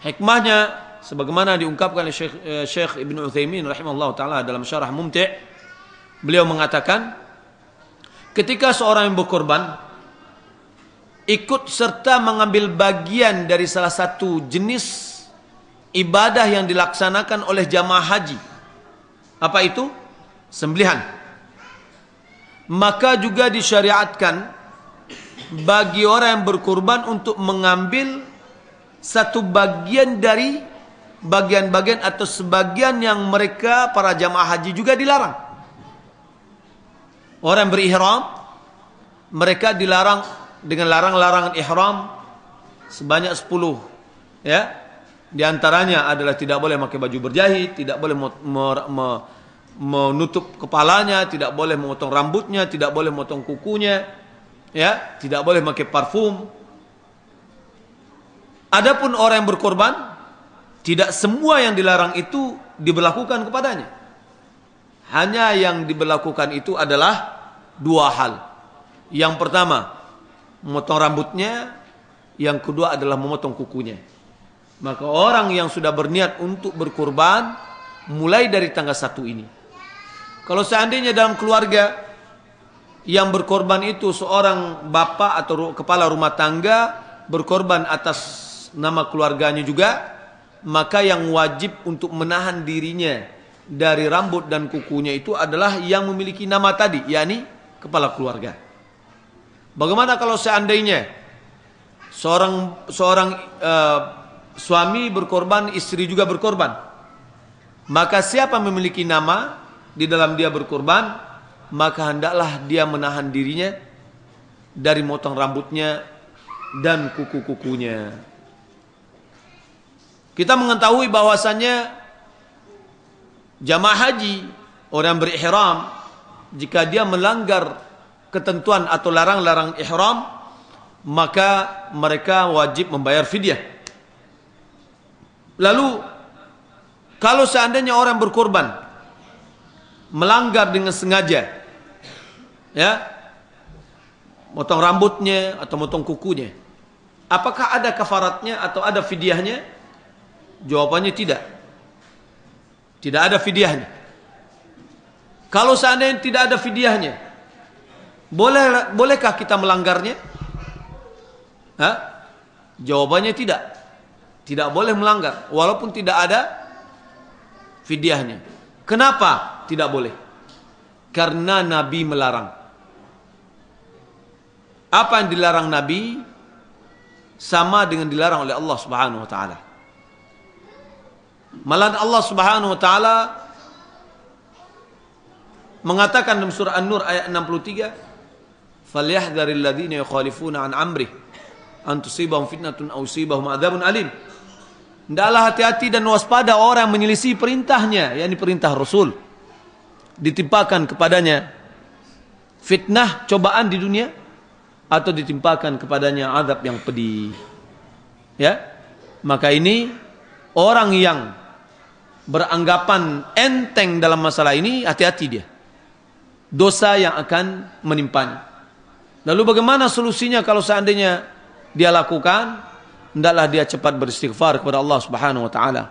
Hikmahnya sebagaimana diungkapkan oleh Syekh, eh, Syekh Ibnu Utsaimin rahimahullah taala dalam Syarah Mumti' beliau mengatakan ketika seorang yang berkorban ikut serta mengambil bagian dari salah satu jenis ibadah yang dilaksanakan oleh jamaah haji. Apa itu? Sembelihan. Maka juga disyariatkan bagi orang yang berkurban untuk mengambil satu bagian dari bagian-bagian atau sebagian yang mereka para jamaah haji juga dilarang. Orang berihram mereka dilarang dengan larang-larangan ihram sebanyak 10 ya di antaranya adalah tidak boleh pakai baju berjahit tidak boleh menutup kepalanya tidak boleh memotong rambutnya tidak boleh memotong kukunya ya tidak boleh memakai parfum adapun orang yang berkorban tidak semua yang dilarang itu diberlakukan kepadanya hanya yang diberlakukan itu adalah dua hal yang pertama memotong rambutnya, yang kedua adalah memotong kukunya. Maka orang yang sudah berniat untuk berkurban, mulai dari tanggal satu ini. Kalau seandainya dalam keluarga yang berkorban itu seorang bapak atau kepala rumah tangga berkorban atas nama keluarganya juga, maka yang wajib untuk menahan dirinya dari rambut dan kukunya itu adalah yang memiliki nama tadi, yakni kepala keluarga. Bagaimana kalau seandainya seorang seorang uh, suami berkorban, istri juga berkorban? Maka siapa memiliki nama di dalam dia berkorban, maka hendaklah dia menahan dirinya dari motong rambutnya dan kuku-kukunya. Kita mengetahui bahwasannya jamaah haji orang berihram jika dia melanggar ketentuan atau larang-larang ihram maka mereka wajib membayar fidyah. Lalu kalau seandainya orang berkorban melanggar dengan sengaja ya motong rambutnya atau motong kukunya apakah ada kafaratnya atau ada fidyahnya? Jawabannya tidak. Tidak ada fidyahnya. Kalau seandainya tidak ada fidyahnya, boleh bolehkah kita melanggarnya? Hah? Jawabannya tidak. Tidak boleh melanggar walaupun tidak ada fidyahnya. Kenapa tidak boleh? Karena Nabi melarang. Apa yang dilarang Nabi sama dengan dilarang oleh Allah Subhanahu wa taala. Malah Allah Subhanahu wa taala mengatakan dalam surah An-Nur ayat 63 فليحذر الذين يخالفون عن amri an تصيبهم fitnatun aw yusibahum عذاب alim. Hendaklah hati-hati dan waspada orang yang menyelisih perintahnya, yakni perintah Rasul. Ditimpakan kepadanya fitnah, cobaan di dunia atau ditimpakan kepadanya azab yang pedih. Ya. Maka ini orang yang beranggapan enteng dalam masalah ini, hati-hati dia. Dosa yang akan menimpanya. Lalu bagaimana solusinya kalau seandainya dia lakukan? Hendaklah dia cepat beristighfar kepada Allah Subhanahu wa taala.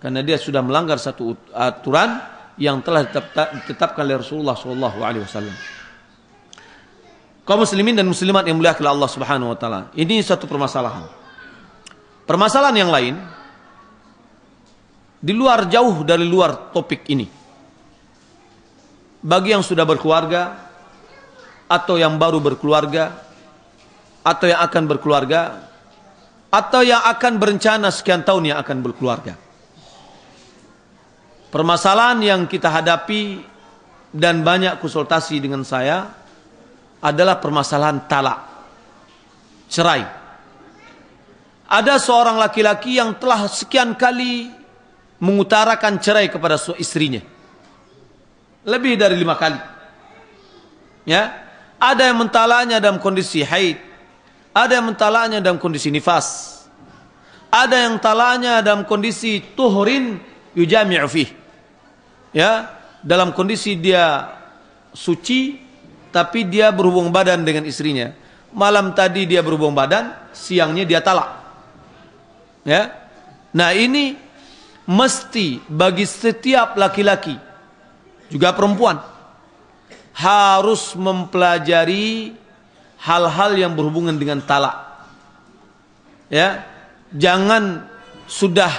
Karena dia sudah melanggar satu aturan yang telah ditetapkan oleh Rasulullah sallallahu alaihi wasallam. Kaum muslimin dan muslimat yang mulia kepada Allah Subhanahu wa taala. Ini satu permasalahan. Permasalahan yang lain di luar jauh dari luar topik ini. Bagi yang sudah berkeluarga, atau yang baru berkeluarga atau yang akan berkeluarga atau yang akan berencana sekian tahun yang akan berkeluarga. Permasalahan yang kita hadapi dan banyak konsultasi dengan saya adalah permasalahan talak. Cerai. Ada seorang laki-laki yang telah sekian kali mengutarakan cerai kepada istrinya. Lebih dari lima kali. Ya, ada yang mentalanya dalam kondisi haid. Ada yang mentalanya dalam kondisi nifas. Ada yang talanya dalam kondisi tuhurin yujami'u fih. Ya, dalam kondisi dia suci tapi dia berhubung badan dengan istrinya. Malam tadi dia berhubung badan, siangnya dia talak. Ya. Nah, ini mesti bagi setiap laki-laki juga perempuan harus mempelajari hal-hal yang berhubungan dengan talak. Ya, jangan sudah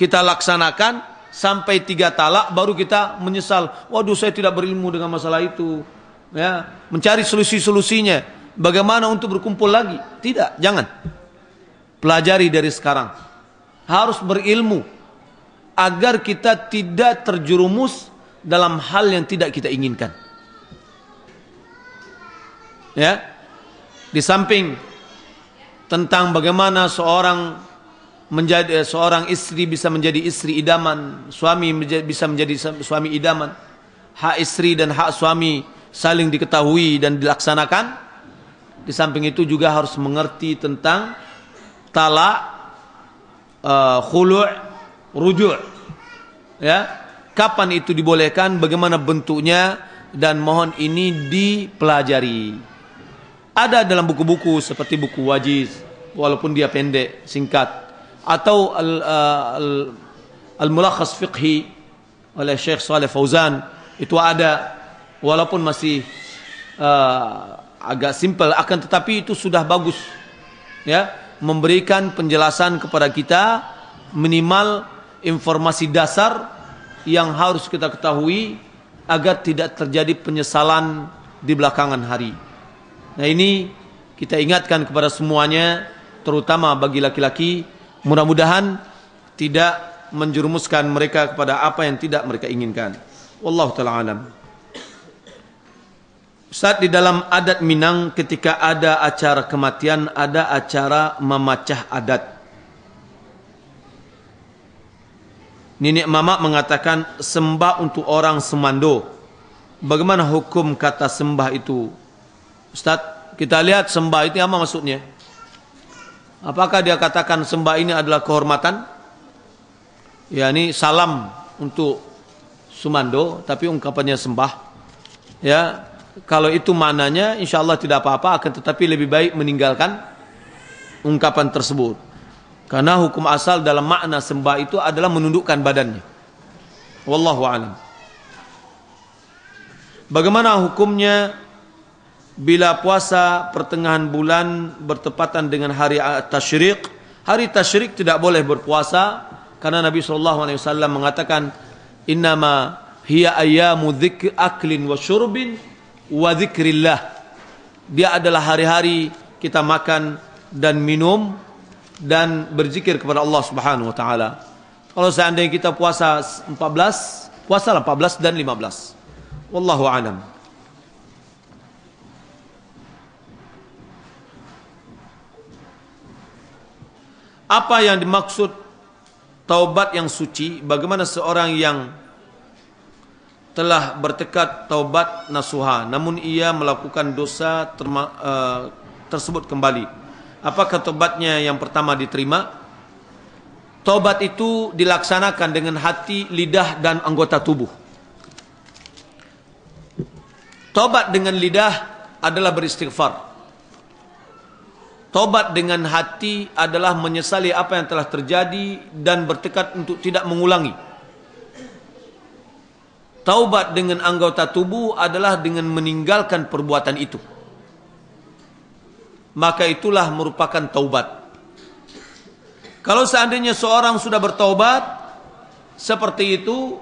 kita laksanakan sampai tiga talak baru kita menyesal. Waduh, saya tidak berilmu dengan masalah itu. Ya, mencari solusi-solusinya. Bagaimana untuk berkumpul lagi? Tidak, jangan. Pelajari dari sekarang. Harus berilmu agar kita tidak terjerumus dalam hal yang tidak kita inginkan ya di samping tentang bagaimana seorang menjadi eh, seorang istri bisa menjadi istri idaman, suami bisa menjadi suami idaman. Hak istri dan hak suami saling diketahui dan dilaksanakan. Di samping itu juga harus mengerti tentang talak, uh, khulu', rujuk. Ya, kapan itu dibolehkan, bagaimana bentuknya dan mohon ini dipelajari. Ada dalam buku-buku seperti buku wajiz, walaupun dia pendek, singkat. Atau uh, Al-Mulakhas al, al, Fiqhi oleh Syekh Saleh Fauzan. Itu ada, walaupun masih uh, agak simpel. Akan tetapi itu sudah bagus. Ya, memberikan penjelasan kepada kita minimal informasi dasar yang harus kita ketahui agar tidak terjadi penyesalan di belakangan hari. Nah ini kita ingatkan kepada semuanya terutama bagi laki-laki mudah-mudahan tidak menjurumuskan mereka kepada apa yang tidak mereka inginkan. Wallahu taala alam. Saat di dalam adat Minang ketika ada acara kematian ada acara memacah adat. Nenek mama mengatakan sembah untuk orang semando. Bagaimana hukum kata sembah itu? Ustaz, kita lihat sembah itu apa maksudnya? Apakah dia katakan sembah ini adalah kehormatan? Ya ini salam untuk Sumando, tapi ungkapannya sembah. Ya, kalau itu mananya insya Allah tidak apa-apa, akan tetapi lebih baik meninggalkan ungkapan tersebut. Karena hukum asal dalam makna sembah itu adalah menundukkan badannya. Wallahu alam. Bagaimana hukumnya bila puasa pertengahan bulan bertepatan dengan hari tasyrik hari tasyrik tidak boleh berpuasa karena Nabi SAW alaihi wasallam mengatakan innama hiya ayyamu dzikri aklin wa shurbin wa dzikrillah dia adalah hari-hari kita makan dan minum dan berzikir kepada Allah Subhanahu wa taala. Kalau seandainya kita puasa 14, puasa 14 dan 15. Wallahu a'lam. Apa yang dimaksud taubat yang suci? Bagaimana seorang yang telah bertekad taubat nasuha namun ia melakukan dosa terma, uh, tersebut kembali apakah taubatnya yang pertama diterima taubat itu dilaksanakan dengan hati lidah dan anggota tubuh taubat dengan lidah adalah beristighfar Tobat dengan hati adalah menyesali apa yang telah terjadi dan bertekad untuk tidak mengulangi. Taubat dengan anggota tubuh adalah dengan meninggalkan perbuatan itu. Maka itulah merupakan taubat. Kalau seandainya seorang sudah bertaubat seperti itu,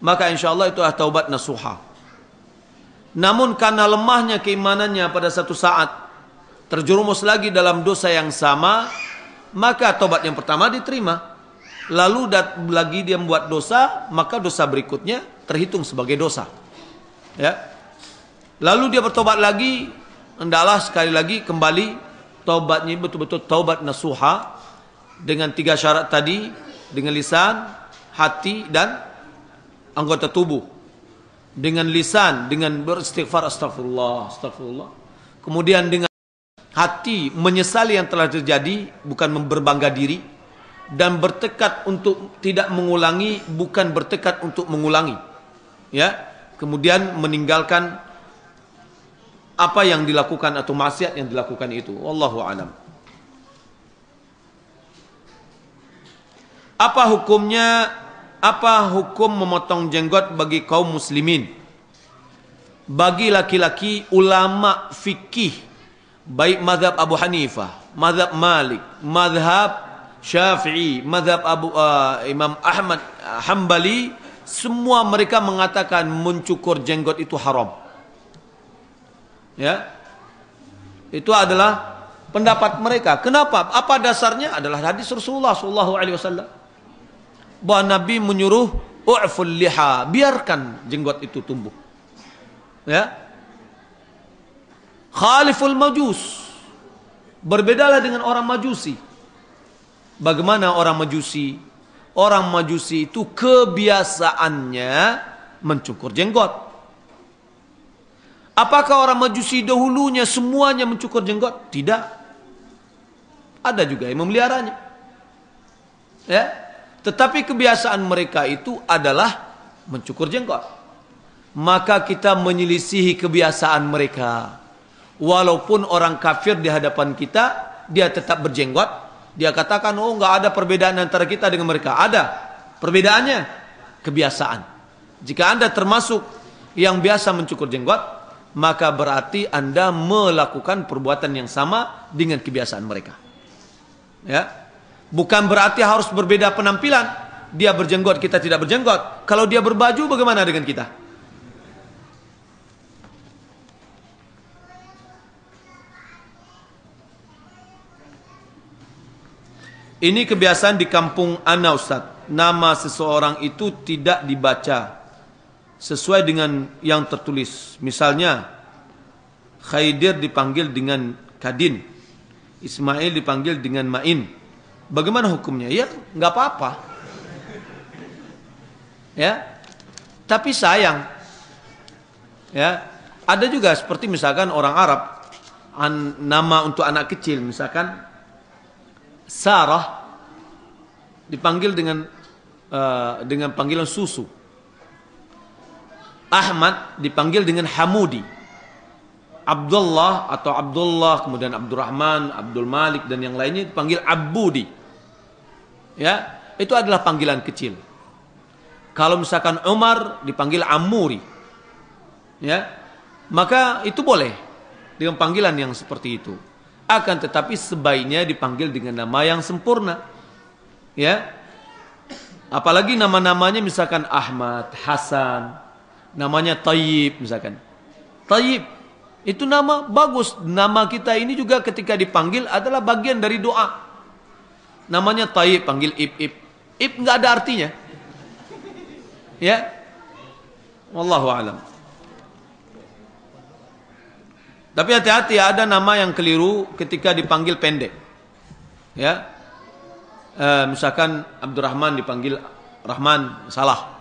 maka insya Allah itu adalah taubat nasuha. Namun karena lemahnya keimanannya pada satu saat, terjerumus lagi dalam dosa yang sama, maka tobat yang pertama diterima. Lalu dat lagi dia membuat dosa, maka dosa berikutnya terhitung sebagai dosa. Ya. Lalu dia bertobat lagi, hendaklah sekali lagi kembali tobatnya betul-betul taubat nasuha dengan tiga syarat tadi, dengan lisan, hati dan anggota tubuh. Dengan lisan, dengan beristighfar astagfirullah, astagfirullah. Kemudian dengan hati menyesali yang telah terjadi bukan berbangga diri dan bertekad untuk tidak mengulangi bukan bertekad untuk mengulangi ya kemudian meninggalkan apa yang dilakukan atau maksiat yang dilakukan itu wallahu alam apa hukumnya apa hukum memotong jenggot bagi kaum muslimin bagi laki-laki ulama fikih baik mazhab Abu Hanifah, mazhab Malik, mazhab Syafi'i, mazhab Abu uh, Imam Ahmad uh, Hambali, semua mereka mengatakan mencukur jenggot itu haram. Ya. Itu adalah pendapat mereka. Kenapa? Apa dasarnya adalah hadis Rasulullah sallallahu alaihi wasallam. Bahwa Nabi menyuruh u'ful liha, biarkan jenggot itu tumbuh. Ya. Khaliful Majus. Berbedalah dengan orang Majusi. Bagaimana orang Majusi? Orang Majusi itu kebiasaannya mencukur jenggot. Apakah orang Majusi dahulunya semuanya mencukur jenggot? Tidak. Ada juga yang memeliharanya. Ya. Tetapi kebiasaan mereka itu adalah mencukur jenggot. Maka kita menyelisihi kebiasaan mereka walaupun orang kafir di hadapan kita dia tetap berjenggot dia katakan oh nggak ada perbedaan antara kita dengan mereka ada perbedaannya kebiasaan jika anda termasuk yang biasa mencukur jenggot maka berarti anda melakukan perbuatan yang sama dengan kebiasaan mereka ya bukan berarti harus berbeda penampilan dia berjenggot kita tidak berjenggot kalau dia berbaju bagaimana dengan kita Ini kebiasaan di kampung Ana Ustaz. Nama seseorang itu tidak dibaca sesuai dengan yang tertulis. Misalnya Khaidir dipanggil dengan Kadin. Ismail dipanggil dengan Main. Bagaimana hukumnya? Ya, nggak apa-apa. Ya. Tapi sayang. Ya. Ada juga seperti misalkan orang Arab an, nama untuk anak kecil misalkan Sarah dipanggil dengan uh, dengan panggilan susu. Ahmad dipanggil dengan Hamudi. Abdullah atau Abdullah kemudian Abdurrahman, Abdul Malik dan yang lainnya dipanggil Abudi. Ya, itu adalah panggilan kecil. Kalau misalkan Umar dipanggil Amuri. Ya. Maka itu boleh dengan panggilan yang seperti itu akan tetapi sebaiknya dipanggil dengan nama yang sempurna. Ya. Apalagi nama-namanya misalkan Ahmad, Hasan, namanya Tayyib misalkan. Tayyib itu nama bagus. Nama kita ini juga ketika dipanggil adalah bagian dari doa. Namanya Tayyib, panggil Ib-Ib. Ib nggak ada artinya. Ya. Wallahu alam. Tapi hati-hati ada nama yang keliru ketika dipanggil pendek. Ya. E, misalkan Abdurrahman dipanggil Rahman salah.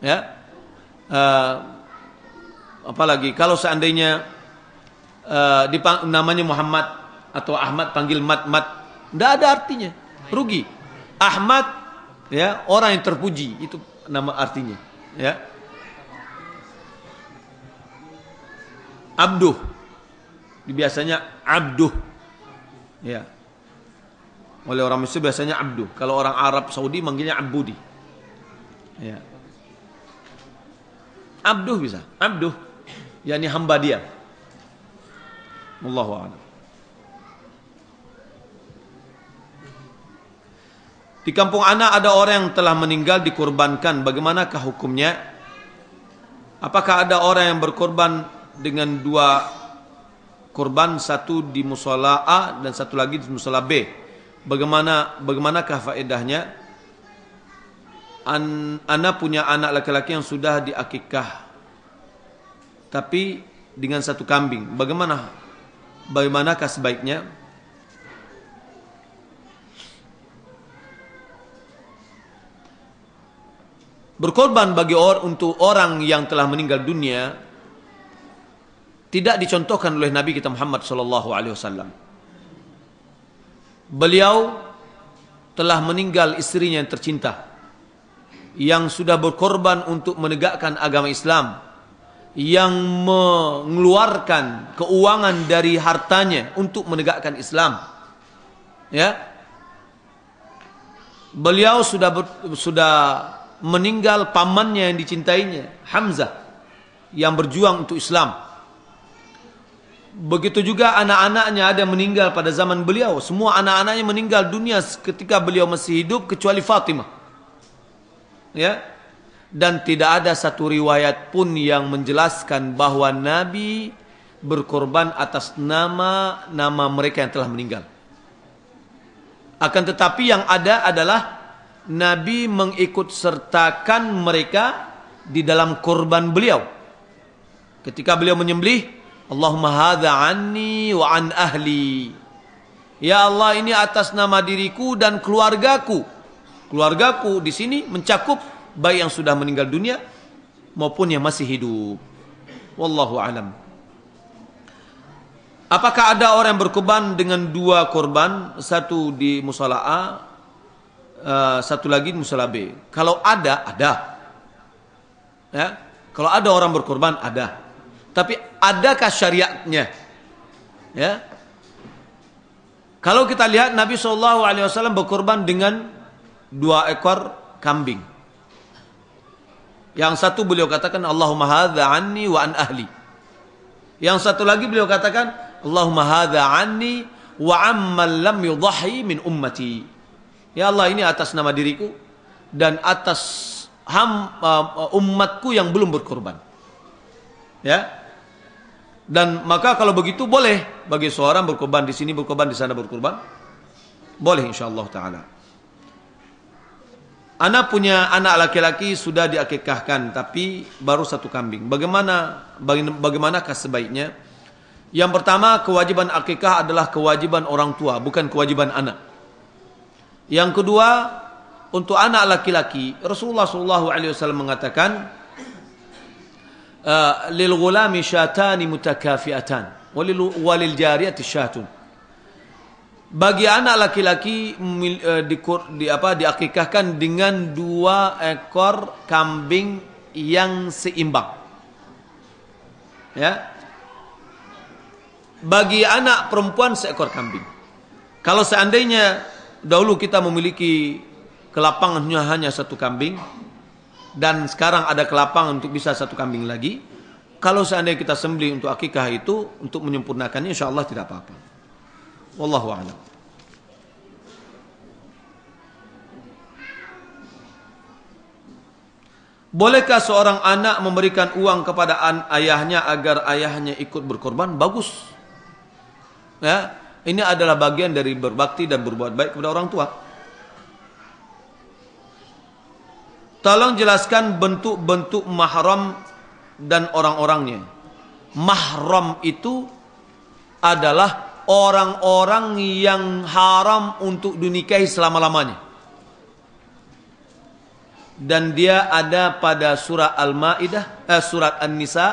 Ya. E, apalagi kalau seandainya e, eh, dipang, namanya Muhammad atau Ahmad panggil mat mat tidak ada artinya. Rugi. Ahmad ya orang yang terpuji itu nama artinya ya. Abduh biasanya abduh ya oleh orang Mesir biasanya abduh kalau orang Arab Saudi manggilnya abudi ya abduh bisa abduh yakni hamba dia wallahu a'lam Di kampung anak ada orang yang telah meninggal dikorbankan. Bagaimanakah hukumnya? Apakah ada orang yang berkorban dengan dua kurban satu di musola A dan satu lagi di musola B. Bagaimana bagaimanakah faedahnya? An, ana punya anak laki-laki yang sudah diakikah tapi dengan satu kambing. Bagaimana bagaimanakah sebaiknya? Berkorban bagi orang untuk orang yang telah meninggal dunia tidak dicontohkan oleh Nabi kita Muhammad sallallahu alaihi wasallam. Beliau telah meninggal istrinya yang tercinta yang sudah berkorban untuk menegakkan agama Islam yang mengeluarkan keuangan dari hartanya untuk menegakkan Islam. Ya. Beliau sudah ber, sudah meninggal pamannya yang dicintainya, Hamzah yang berjuang untuk Islam. Begitu juga anak-anaknya ada yang meninggal pada zaman beliau. Semua anak-anaknya meninggal dunia ketika beliau masih hidup kecuali Fatimah. Ya. Dan tidak ada satu riwayat pun yang menjelaskan bahawa Nabi berkorban atas nama-nama mereka yang telah meninggal. Akan tetapi yang ada adalah Nabi mengikut sertakan mereka di dalam korban beliau. Ketika beliau menyembelih Allahumma hadha anni wa an ahli. Ya Allah ini atas nama diriku dan keluargaku. Keluargaku di sini mencakup baik yang sudah meninggal dunia maupun yang masih hidup. Wallahu alam. Apakah ada orang yang berkorban dengan dua korban, satu di musala A, eh, satu lagi di musala B? Kalau ada, ada. Ya, kalau ada orang berkorban, ada. Tapi adakah syariatnya? Ya. Kalau kita lihat Nabi Shallallahu Alaihi Wasallam berkorban dengan dua ekor kambing. Yang satu beliau katakan Allahumma hadza anni wa an ahli. Yang satu lagi beliau katakan Allahumma hadza anni wa amman lam yudhi min ummati. Ya Allah ini atas nama diriku dan atas ham, uh, umatku yang belum berkorban. Ya. Dan maka kalau begitu boleh bagi seorang berkorban di sini berkorban di sana berkorban. Boleh insyaallah taala. Anak punya anak laki-laki sudah diakikahkan tapi baru satu kambing. Bagaimana bagaimanakah sebaiknya? Yang pertama, kewajiban akikah adalah kewajiban orang tua, bukan kewajiban anak. Yang kedua, untuk anak laki-laki, Rasulullah SAW mengatakan, للغلام شاتان متكافئتان وللجارية شات bagi anak laki-laki eh, di, di apa diakikahkan dengan dua ekor kambing yang seimbang. Ya. Bagi anak perempuan seekor kambing. Kalau seandainya dahulu kita memiliki kelapangannya hanya satu kambing, dan sekarang ada kelapangan untuk bisa satu kambing lagi, kalau seandainya kita sembli untuk akikah itu untuk menyempurnakannya insya Allah tidak apa-apa. Wallahu a'lam. Bolehkah seorang anak memberikan uang kepada ayahnya agar ayahnya ikut berkorban? Bagus. Ya, ini adalah bagian dari berbakti dan berbuat baik kepada orang tua. Tolong jelaskan bentuk-bentuk mahram dan orang-orangnya. Mahram itu adalah orang-orang yang haram untuk dinikahi selama-lamanya. Dan dia ada pada surah Al-Maidah, eh, surat An-Nisa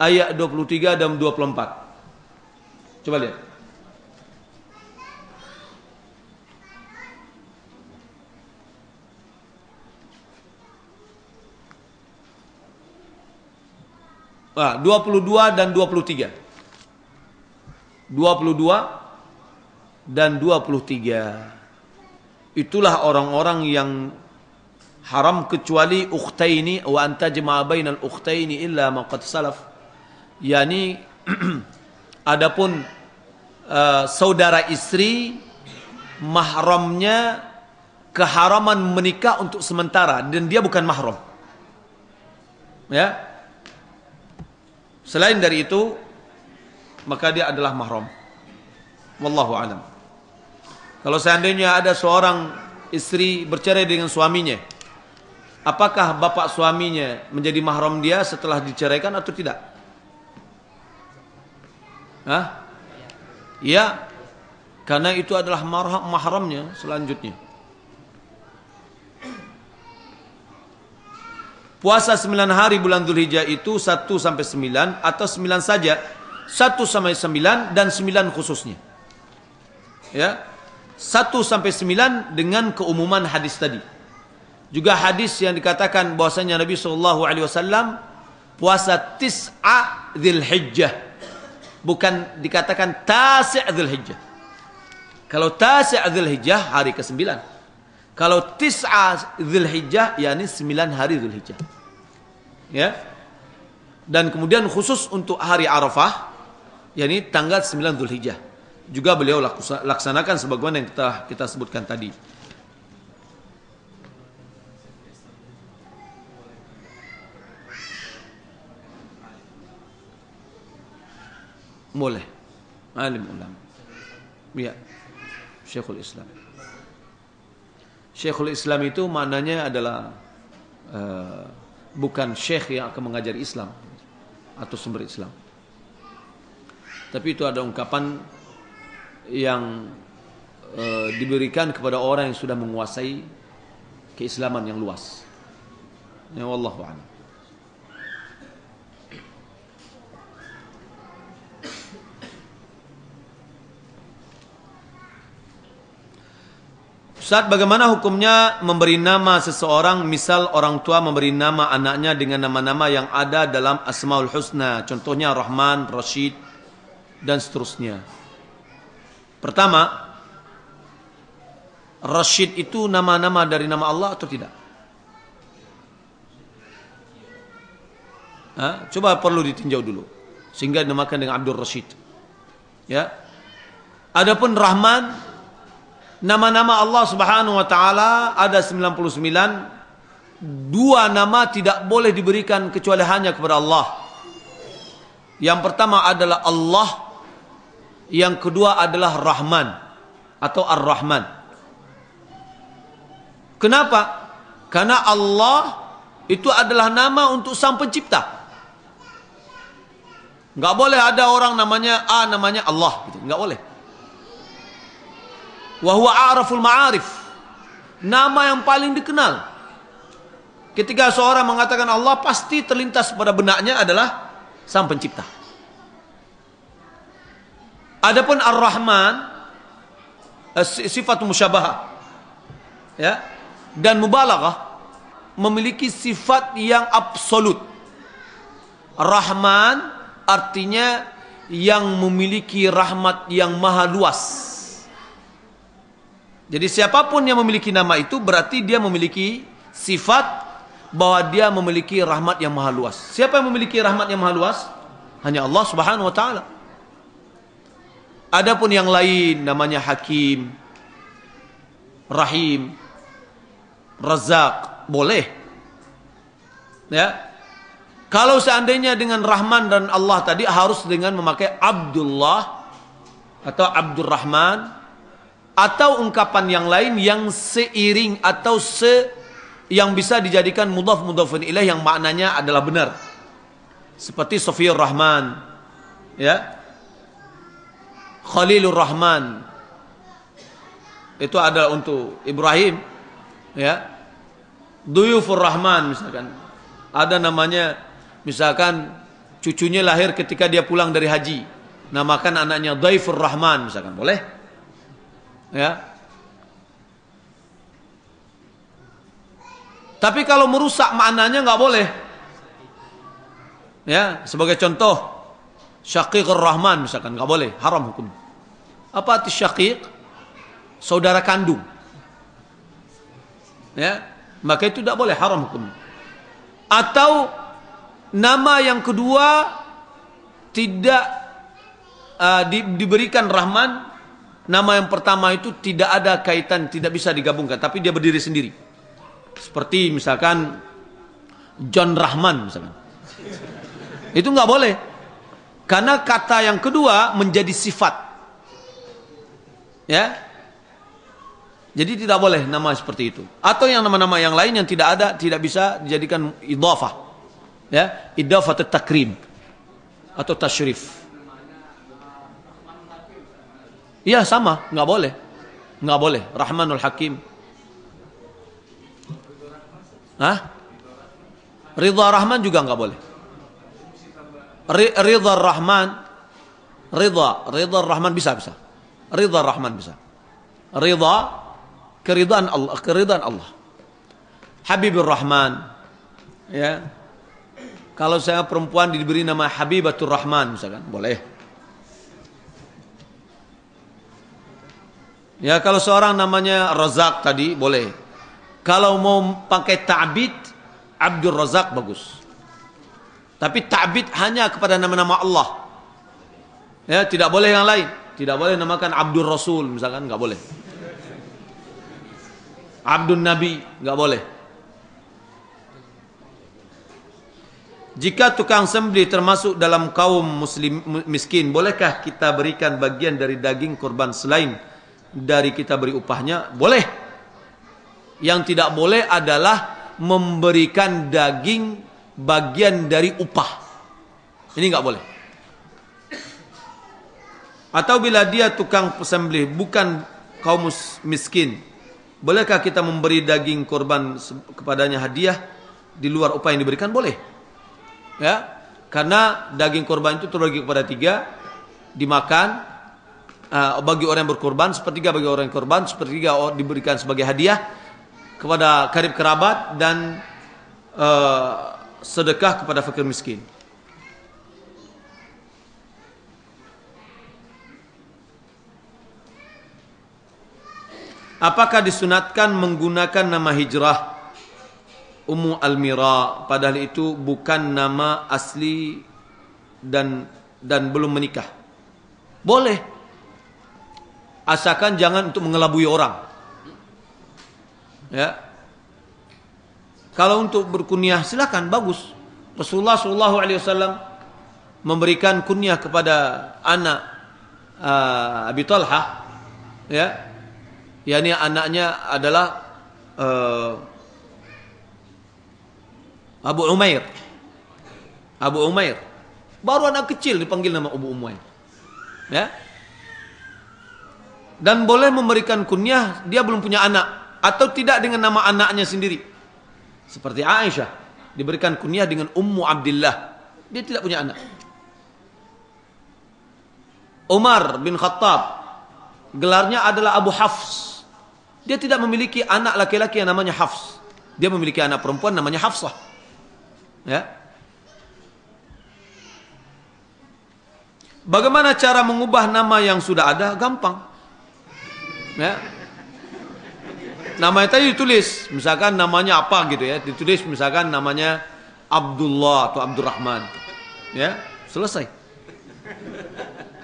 ayat 23 dan 24. Coba lihat. 22 ah, dan 23. 22 dan 23. Itulah orang-orang yang haram kecuali ukhtaini wa anta jama'a bainal ukhtaini illa ma qad salaf. Yani <clears throat> adapun uh, saudara istri mahramnya keharaman menikah untuk sementara dan dia bukan mahram. Ya, Selain dari itu maka dia adalah mahram. Wallahu alam. Kalau seandainya ada seorang istri bercerai dengan suaminya, apakah bapak suaminya menjadi mahram dia setelah diceraikan atau tidak? Hah? Ya, karena itu adalah mahramnya selanjutnya. puasa sembilan hari bulan Dzulhijjah itu satu sampai sembilan atau sembilan saja satu sampai sembilan dan sembilan khususnya ya satu sampai sembilan dengan keumuman hadis tadi juga hadis yang dikatakan bahasanya Nabi saw puasa tis'a Dzulhijjah bukan dikatakan tasi' Dzulhijjah kalau tasi' Dzulhijjah hari ke sembilan Kalau tis'a Zulhijjah yakni 9 hari Zulhijjah. Ya. Dan kemudian khusus untuk hari Arafah yakni tanggal 9 Zulhijjah. Juga beliau laksanakan sebagaimana yang kita kita sebutkan tadi. Boleh. Alim ulama. Ya. Syekhul Islam. Syekhul Islam itu maknanya adalah uh, bukan syekh yang akan mengajar Islam atau sumber Islam. Tapi itu ada ungkapan yang uh, diberikan kepada orang yang sudah menguasai keislaman yang luas. Ya Allah wa'ala. Ustaz, bagaimana hukumnya memberi nama seseorang, misal orang tua memberi nama anaknya dengan nama-nama yang ada dalam Asmaul Husna, contohnya Rahman, Rashid, dan seterusnya. Pertama, Rashid itu nama-nama dari nama Allah atau tidak? Ha? Coba perlu ditinjau dulu. Sehingga dinamakan dengan Abdul Rashid. Ya. Adapun Rahman Nama-nama Allah subhanahu wa ta'ala ada 99. Dua nama tidak boleh diberikan kecuali hanya kepada Allah. Yang pertama adalah Allah. Yang kedua adalah Rahman. Atau Ar-Rahman. Kenapa? Karena Allah itu adalah nama untuk sang pencipta. Tidak boleh ada orang namanya A, namanya Allah. Tidak boleh. Wahwa araful ma'arif. Nama yang paling dikenal. Ketika seorang mengatakan Allah pasti terlintas pada benaknya adalah Sang Pencipta. Adapun Ar-Rahman sifat musyabah Ya. Dan mubalaghah memiliki sifat yang absolut. Rahman artinya yang memiliki rahmat yang maha luas. Jadi siapapun yang memiliki nama itu berarti dia memiliki sifat bahwa dia memiliki rahmat yang maha luas. Siapa yang memiliki rahmat yang maha luas? Hanya Allah Subhanahu wa taala. Adapun yang lain namanya Hakim, Rahim, Razak, boleh. Ya. Kalau seandainya dengan Rahman dan Allah tadi harus dengan memakai Abdullah atau Abdurrahman atau ungkapan yang lain yang seiring atau se yang bisa dijadikan mudhaf mudhafun ilah yang maknanya adalah benar. Seperti Sofiyur Rahman, ya. Khalilur Rahman. Itu adalah untuk Ibrahim, ya. Duyufur Rahman misalkan. Ada namanya misalkan cucunya lahir ketika dia pulang dari haji. Namakan anaknya Daifur Rahman misalkan, boleh? Ya. Tapi kalau merusak maknanya nggak boleh. Ya, sebagai contoh Syaqiqur Rahman misalkan nggak boleh, haram hukum. Apa arti syaqiq? Saudara kandung. Ya, maka itu tidak boleh haram hukum. Atau nama yang kedua tidak uh, di, diberikan Rahman Nama yang pertama itu tidak ada kaitan, tidak bisa digabungkan, tapi dia berdiri sendiri. Seperti misalkan John Rahman misalkan. Itu nggak boleh. Karena kata yang kedua menjadi sifat. Ya. Jadi tidak boleh nama seperti itu. Atau yang nama-nama yang lain yang tidak ada tidak bisa dijadikan idhafah. Ya, idhafah takrim atau tasyrif. Iya sama, nggak boleh. Nggak boleh. Rahmanul Hakim. Hah? Ridha Rahman juga nggak boleh. Ridha Rahman. Ridha. Ridha Rahman bisa, bisa. Ridha Rahman bisa. Ridha. Keridhaan Allah. Keridhaan Allah. Habibur Rahman. Ya. Kalau saya perempuan diberi nama Habibatul Rahman misalkan. Boleh. Ya kalau seorang namanya Razak tadi boleh. Kalau mau pakai ta'bid Abdul Razak bagus. Tapi ta'bid hanya kepada nama-nama Allah. Ya, tidak boleh yang lain. Tidak boleh namakan Abdul Rasul misalkan enggak boleh. Abdul Nabi enggak boleh. Jika tukang sembelih termasuk dalam kaum muslim miskin, bolehkah kita berikan bagian dari daging kurban selain dari kita beri upahnya boleh. Yang tidak boleh adalah memberikan daging bagian dari upah. Ini nggak boleh. Atau bila dia tukang pesembelih bukan kaum miskin, bolehkah kita memberi daging korban kepadanya hadiah di luar upah yang diberikan? Boleh. Ya, karena daging korban itu terbagi kepada tiga, dimakan, uh, bagi orang yang berkorban, sepertiga bagi orang yang korban, sepertiga diberikan sebagai hadiah kepada karib kerabat dan uh, sedekah kepada fakir miskin. Apakah disunatkan menggunakan nama hijrah Ummu Almira padahal itu bukan nama asli dan dan belum menikah? Boleh. Asalkan jangan untuk mengelabui orang. Ya. Kalau untuk berkunyah silakan bagus. Rasulullah SAW Alaihi Wasallam memberikan kunyah kepada anak uh, Abi Talha, ya, Yani anaknya adalah uh, Abu Umair. Abu Umair. Baru anak kecil dipanggil nama Abu Umair. Ya dan boleh memberikan kunyah dia belum punya anak atau tidak dengan nama anaknya sendiri. Seperti Aisyah diberikan kunyah dengan Ummu Abdullah. Dia tidak punya anak. Umar bin Khattab gelarnya adalah Abu Hafs. Dia tidak memiliki anak laki-laki yang namanya Hafs. Dia memiliki anak perempuan namanya Hafsah. Ya. Bagaimana cara mengubah nama yang sudah ada? Gampang ya. Namanya tadi ditulis, misalkan namanya apa gitu ya, ditulis misalkan namanya Abdullah atau Abdurrahman. Ya, selesai.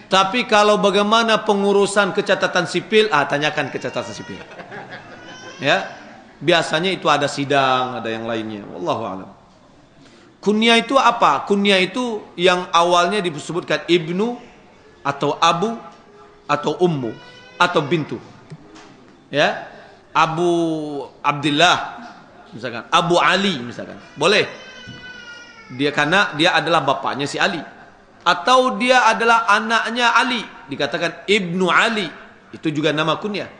Tapi kalau bagaimana pengurusan kecatatan sipil, ah tanyakan kecatatan sipil. Ya, biasanya itu ada sidang, ada yang lainnya. Wallahu a'lam. Kunya itu apa? Kunya itu yang awalnya disebutkan ibnu atau abu atau ummu atau bintu ya Abu Abdullah misalkan Abu Ali misalkan boleh dia karena dia adalah bapaknya si Ali atau dia adalah anaknya Ali dikatakan Ibnu Ali itu juga nama kunyah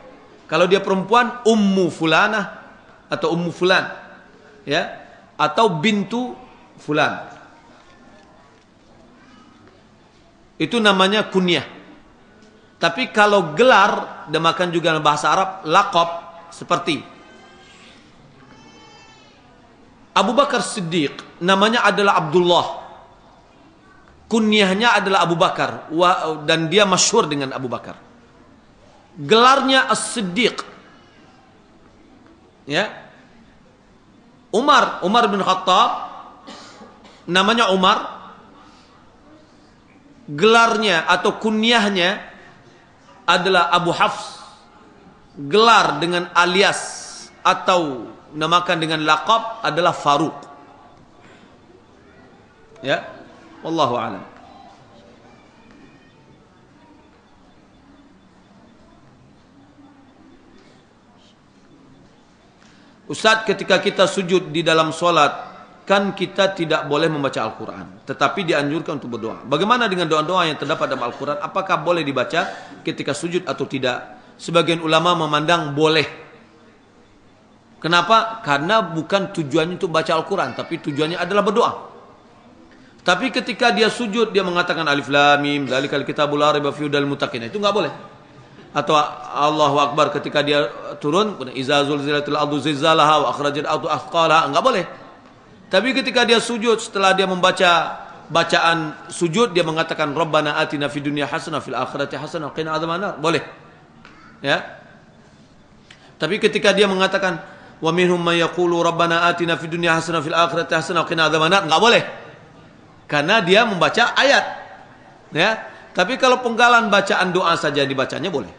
kalau dia perempuan Ummu fulana atau Ummu Fulan ya atau bintu Fulan itu namanya kunyah tapi kalau gelar demakan juga dalam bahasa Arab lakop seperti Abu Bakar Siddiq namanya adalah Abdullah kunyahnya adalah Abu Bakar dan dia masyhur dengan Abu Bakar gelarnya As-Siddiq ya Umar Umar bin Khattab namanya Umar gelarnya atau kunyahnya adalah Abu Hafs. Gelar dengan alias atau namakan dengan lakab adalah Faruq. Ya, wallahu a'lam. Ustaz ketika kita sujud di dalam solat kan kita tidak boleh membaca Al-Quran. Tetapi dianjurkan untuk berdoa. Bagaimana dengan doa-doa yang terdapat dalam Al-Quran? Apakah boleh dibaca ketika sujud atau tidak? Sebagian ulama memandang boleh. Kenapa? Karena bukan tujuannya untuk baca Al-Quran. Tapi tujuannya adalah berdoa. Tapi ketika dia sujud, dia mengatakan Alif Lam Mim, Zalikal Kitabul Ariba Fiudal Mutakin. Itu enggak boleh. Atau Allahu Akbar ketika dia turun, Iza Zulzilatul Adu Zizalaha wa Akhrajat Adu asqalaha enggak boleh. Tapi ketika dia sujud setelah dia membaca bacaan sujud dia mengatakan Rabbana atina fid dunya hasanah fil akhirati hasanah qina adzabannar. Boleh. Ya. Tapi ketika dia mengatakan wa minhum may yaqulu Rabbana atina fid dunya hasanah fil akhirati hasanah qina adzabannar, enggak boleh. Karena dia membaca ayat. Ya. Tapi kalau penggalan bacaan doa saja dibacanya boleh.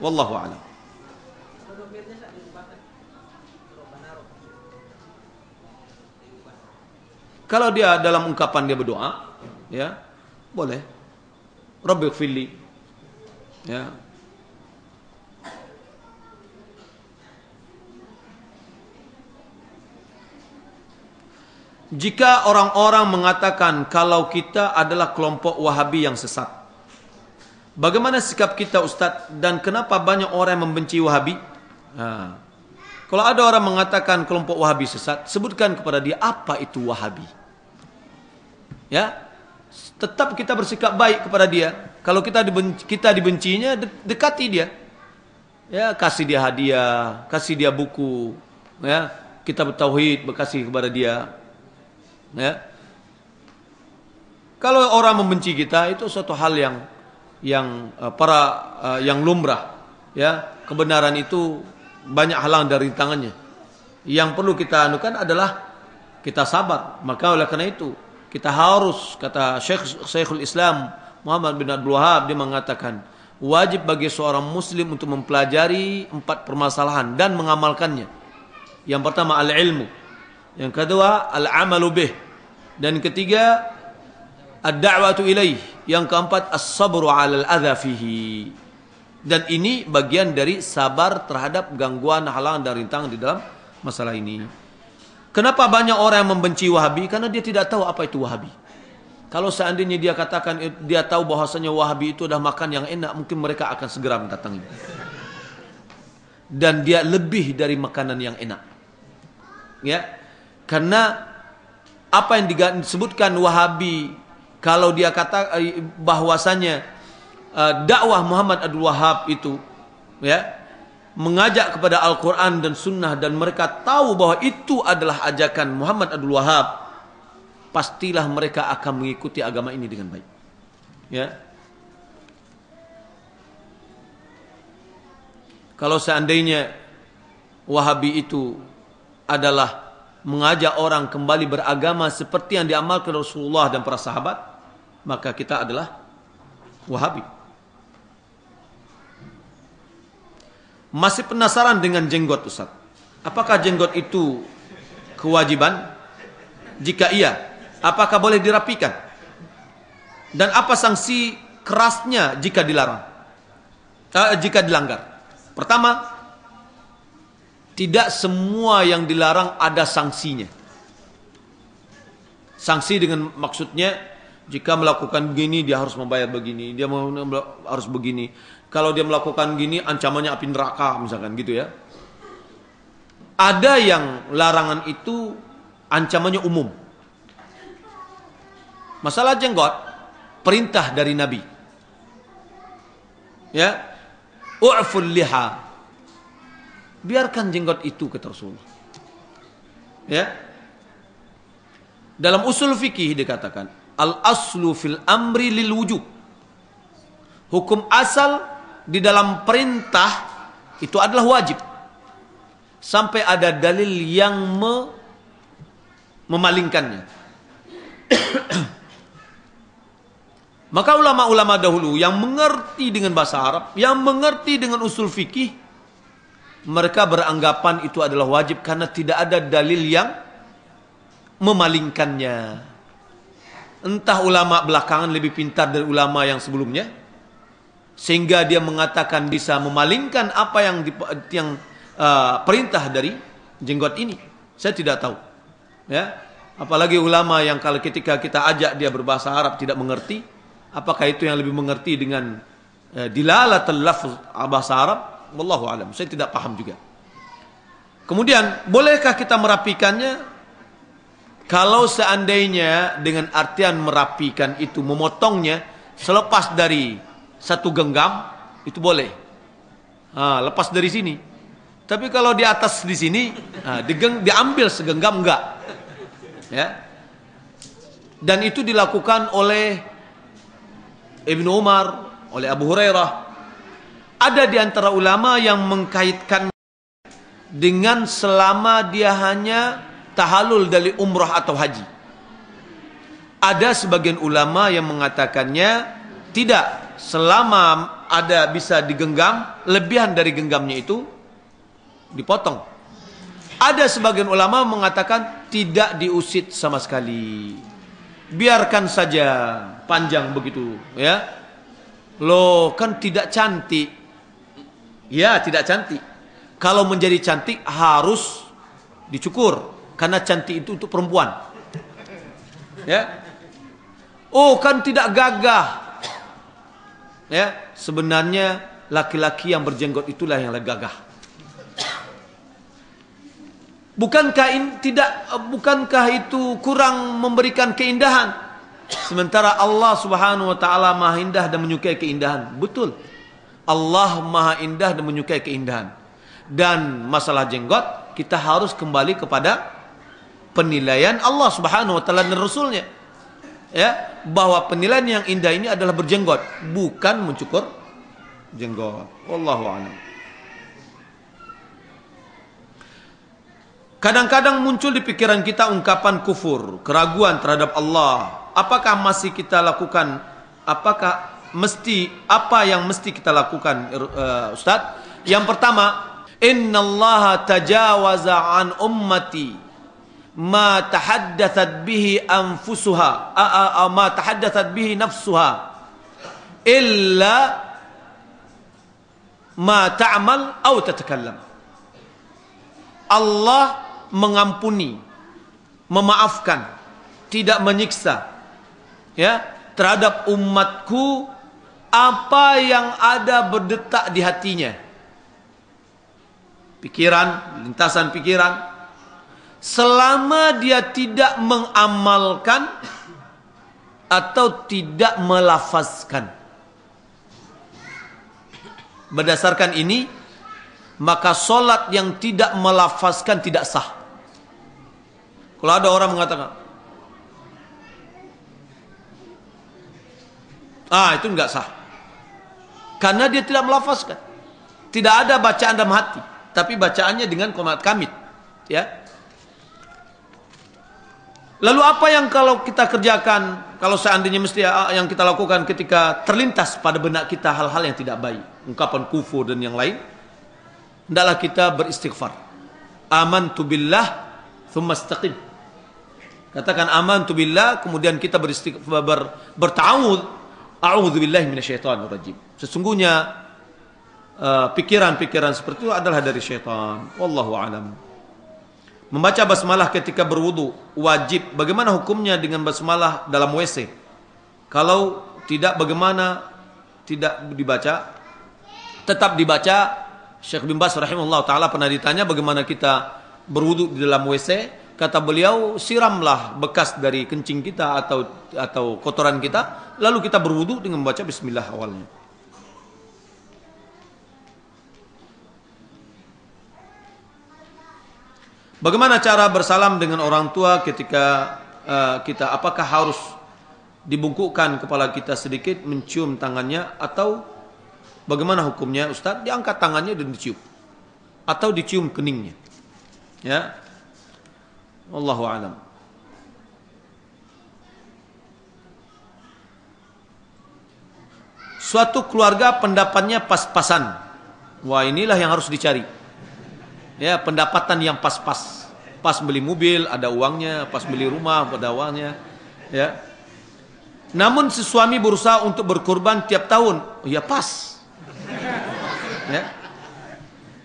Wallahu a'lam. Kalau dia dalam ungkapan dia berdoa, ya, boleh. Rabbil fili. Ya. Jika orang-orang mengatakan kalau kita adalah kelompok Wahabi yang sesat. Bagaimana sikap kita Ustaz dan kenapa banyak orang membenci Wahabi? Ha. Kalau ada orang mengatakan kelompok Wahabi sesat, sebutkan kepada dia apa itu Wahabi. ya tetap kita bersikap baik kepada dia kalau kita dibenci, kita dibencinya de dekati dia ya kasih dia hadiah kasih dia buku ya kita bertauhid berkasih kepada dia ya kalau orang membenci kita itu suatu hal yang yang uh, para uh, yang lumrah ya kebenaran itu banyak halang dari tangannya yang perlu kita anukan adalah kita sabar maka oleh karena itu kita harus kata Syekh Syekhul Islam Muhammad bin Abdul Wahab dia mengatakan wajib bagi seorang muslim untuk mempelajari empat permasalahan dan mengamalkannya. Yang pertama al-ilmu. Yang kedua al-amalu bih. Dan ketiga ad-da'watu ilaih. Yang keempat as-sabru 'alal adza fihi. Dan ini bagian dari sabar terhadap gangguan halangan dan rintangan di dalam masalah ini. Kenapa banyak orang yang membenci Wahabi? Karena dia tidak tahu apa itu Wahabi. Kalau seandainya dia katakan dia tahu bahwasanya Wahabi itu adalah makan yang enak, mungkin mereka akan segera mendatangi. Dan dia lebih dari makanan yang enak. Ya. Karena apa yang disebutkan Wahabi kalau dia kata eh, bahwasanya eh, dakwah Muhammad Abdul Wahab itu ya mengajak kepada Al-Quran dan Sunnah dan mereka tahu bahwa itu adalah ajakan Muhammad Abdul Wahab, pastilah mereka akan mengikuti agama ini dengan baik. Ya. Kalau seandainya Wahabi itu adalah mengajak orang kembali beragama seperti yang diamalkan Rasulullah dan para sahabat, maka kita adalah Wahabi. Masih penasaran dengan jenggot Ustaz. Apakah jenggot itu kewajiban? Jika iya, apakah boleh dirapikan? Dan apa sanksi kerasnya jika dilarang? Eh, jika dilanggar. Pertama, tidak semua yang dilarang ada sanksinya. Sanksi dengan maksudnya jika melakukan begini dia harus membayar begini, dia harus begini kalau dia melakukan gini ancamannya api neraka misalkan gitu ya. Ada yang larangan itu ancamannya umum. Masalah jenggot perintah dari Nabi. Ya. U'ful liha. Biarkan jenggot itu kata Rasulullah. Ya. Dalam usul fikih dikatakan al aslu fil amri lil wujub. Hukum asal di dalam perintah itu adalah wajib. Sampai ada dalil yang me memalingkannya. <coughs> Maka ulama-ulama dahulu yang mengerti dengan bahasa Arab, yang mengerti dengan usul fikih, mereka beranggapan itu adalah wajib karena tidak ada dalil yang memalingkannya. Entah ulama belakangan lebih pintar dari ulama yang sebelumnya, sehingga dia mengatakan bisa memalingkan apa yang di, yang uh, perintah dari jenggot ini. Saya tidak tahu. Ya. Apalagi ulama yang kalau ketika kita ajak dia berbahasa Arab tidak mengerti, apakah itu yang lebih mengerti dengan uh, dilalatul lafz bahasa Arab? Wallahu alam. Saya tidak paham juga. Kemudian, bolehkah kita merapikannya? Kalau seandainya dengan artian merapikan itu memotongnya selepas dari satu genggam itu boleh. Nah, lepas dari sini. Tapi kalau di atas di sini nah, digeng, diambil segenggam enggak. Ya. Dan itu dilakukan oleh Ibnu Umar, oleh Abu Hurairah. Ada di antara ulama yang mengkaitkan dengan selama dia hanya tahalul dari umrah atau haji. Ada sebagian ulama yang mengatakannya tidak selama ada bisa digenggam, lebihan dari genggamnya itu dipotong. Ada sebagian ulama mengatakan tidak diusit sama sekali. Biarkan saja panjang begitu, ya. Loh, kan tidak cantik. Ya, tidak cantik. Kalau menjadi cantik harus dicukur karena cantik itu untuk perempuan. Ya. Oh, kan tidak gagah ya sebenarnya laki-laki yang berjenggot itulah yang gagah. Bukankah in, tidak bukankah itu kurang memberikan keindahan? Sementara Allah Subhanahu wa taala Maha Indah dan menyukai keindahan. Betul. Allah Maha Indah dan menyukai keindahan. Dan masalah jenggot kita harus kembali kepada penilaian Allah Subhanahu wa taala dan rasulnya ya bahwa penilaian yang indah ini adalah berjenggot bukan mencukur jenggot wallahu a'lam Kadang-kadang muncul di pikiran kita ungkapan kufur, keraguan terhadap Allah. Apakah masih kita lakukan? Apakah mesti apa yang mesti kita lakukan, uh, Ustaz? Yang pertama, innalaha tajawaza an ummati ma tahaddatsat bihi anfusuha a, a, a, ma tahaddatsat bihi nafsuha illa ma ta'mal au tatakallam Allah mengampuni memaafkan tidak menyiksa ya terhadap umatku apa yang ada berdetak di hatinya pikiran lintasan pikiran selama dia tidak mengamalkan atau tidak melafazkan. Berdasarkan ini, maka solat yang tidak melafazkan tidak sah. Kalau ada orang mengatakan, ah itu nggak sah, karena dia tidak melafazkan, tidak ada bacaan dalam hati, tapi bacaannya dengan komat kamit, ya Lalu apa yang kalau kita kerjakan, kalau seandainya mesti ah, ah, yang kita lakukan ketika terlintas pada benak kita hal-hal yang tidak baik, ungkapan kufur dan yang lain, hendaklah kita beristighfar. Aman tu billah, thumma Katakan aman tu billah, kemudian kita beristighfar, ber, bertawud. billahi minasyaitan rajim. Sesungguhnya eh, pikiran-pikiran seperti itu adalah dari syaitan. Wallahu a'lam. Membaca basmalah ketika berwudu wajib. Bagaimana hukumnya dengan basmalah dalam WC? Kalau tidak bagaimana tidak dibaca? Tetap dibaca. Syekh bin Bas rahimahullah taala pernah ditanya bagaimana kita berwudu di dalam WC, kata beliau siramlah bekas dari kencing kita atau atau kotoran kita lalu kita berwudu dengan membaca bismillah awalnya. Bagaimana cara bersalam dengan orang tua ketika uh, kita apakah harus dibungkukkan kepala kita sedikit mencium tangannya atau bagaimana hukumnya Ustaz diangkat tangannya dan dicium atau dicium keningnya ya Allahu alam Suatu keluarga pendapatnya pas-pasan. Wah, inilah yang harus dicari ya pendapatan yang pas-pas pas beli mobil ada uangnya pas beli rumah ada uangnya ya namun si suami berusaha untuk berkorban tiap tahun ya pas ya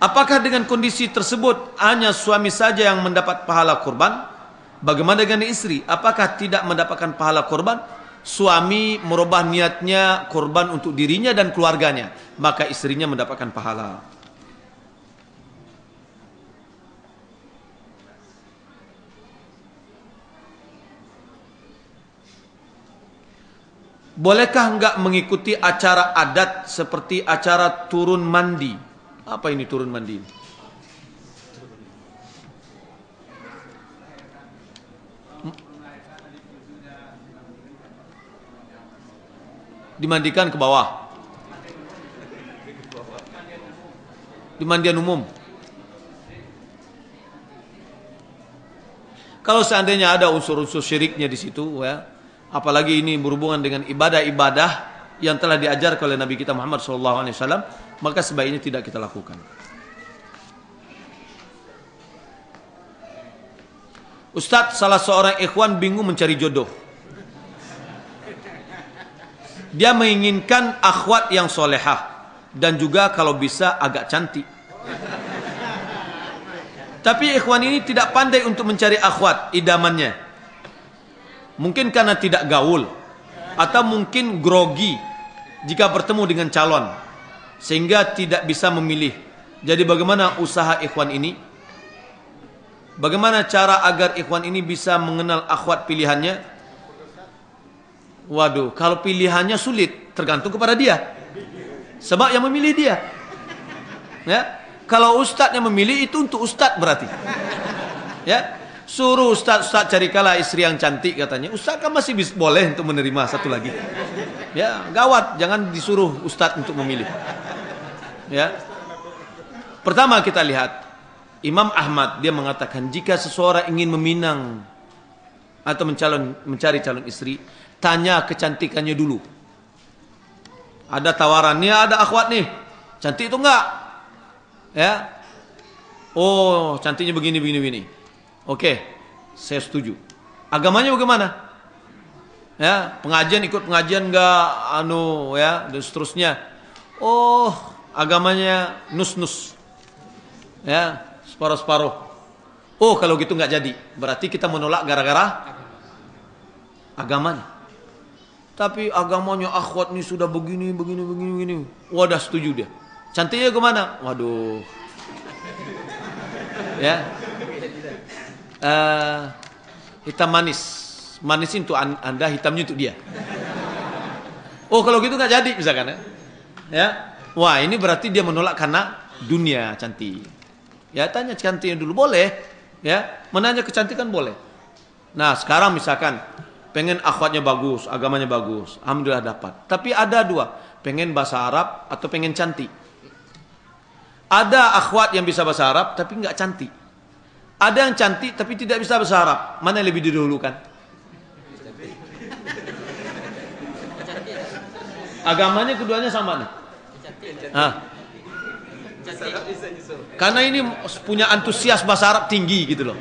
apakah dengan kondisi tersebut hanya suami saja yang mendapat pahala korban bagaimana dengan istri apakah tidak mendapatkan pahala korban suami merubah niatnya korban untuk dirinya dan keluarganya maka istrinya mendapatkan pahala Bolehkah enggak mengikuti acara adat seperti acara turun mandi? Apa ini turun mandi? Dimandikan ke bawah. Di mandian umum. Kalau seandainya ada unsur-unsur syiriknya di situ, ya, apalagi ini berhubungan dengan ibadah-ibadah yang telah diajar oleh Nabi kita Muhammad SAW, maka sebaiknya tidak kita lakukan. Ustadz, salah seorang ikhwan bingung mencari jodoh. Dia menginginkan akhwat yang solehah dan juga kalau bisa agak cantik. Tapi ikhwan ini tidak pandai untuk mencari akhwat idamannya. Mungkin karena tidak gaul atau mungkin grogi jika bertemu dengan calon sehingga tidak bisa memilih. Jadi bagaimana usaha ikhwan ini? Bagaimana cara agar ikhwan ini bisa mengenal akhwat pilihannya? Waduh, kalau pilihannya sulit tergantung kepada dia. Sebab yang memilih dia. Ya. Kalau ustadz yang memilih itu untuk ustadz berarti. Ya. Suruh ustaz-ustaz kala istri yang cantik katanya. Ustaz kan masih bisa, boleh untuk menerima satu lagi. Ya, gawat jangan disuruh ustaz untuk memilih. Ya. Pertama kita lihat Imam Ahmad dia mengatakan jika seseorang ingin meminang atau mencalon mencari calon istri, tanya kecantikannya dulu. Ada tawarannya, ada akhwat nih. Cantik itu enggak? Ya. Oh, cantiknya begini begini begini. Oke, saya setuju. Agamanya bagaimana? Ya, pengajian ikut pengajian enggak anu ya dan seterusnya. Oh, agamanya nus-nus. Ya, separuh-separuh. Oh, kalau gitu nggak jadi. Berarti kita menolak gara-gara agamanya. Tapi agamanya akhwat ini sudah begini, begini, begini, begini. Wadah setuju dia. Cantiknya kemana? Waduh. Ya, uh, hitam manis. Manis itu Anda, hitamnya untuk dia. Oh, kalau gitu nggak jadi misalkan ya. Ya. Wah, ini berarti dia menolak karena dunia cantik. Ya, tanya cantiknya dulu boleh, ya. Menanya kecantikan boleh. Nah, sekarang misalkan pengen akhwatnya bagus, agamanya bagus, alhamdulillah dapat. Tapi ada dua, pengen bahasa Arab atau pengen cantik. Ada akhwat yang bisa bahasa Arab tapi nggak cantik. Ada yang cantik tapi tidak bisa bahasa Arab. Mana yang lebih didahulukan? Agamanya keduanya sama nih. Ah. Karena ini punya antusias bahasa Arab tinggi gitu loh.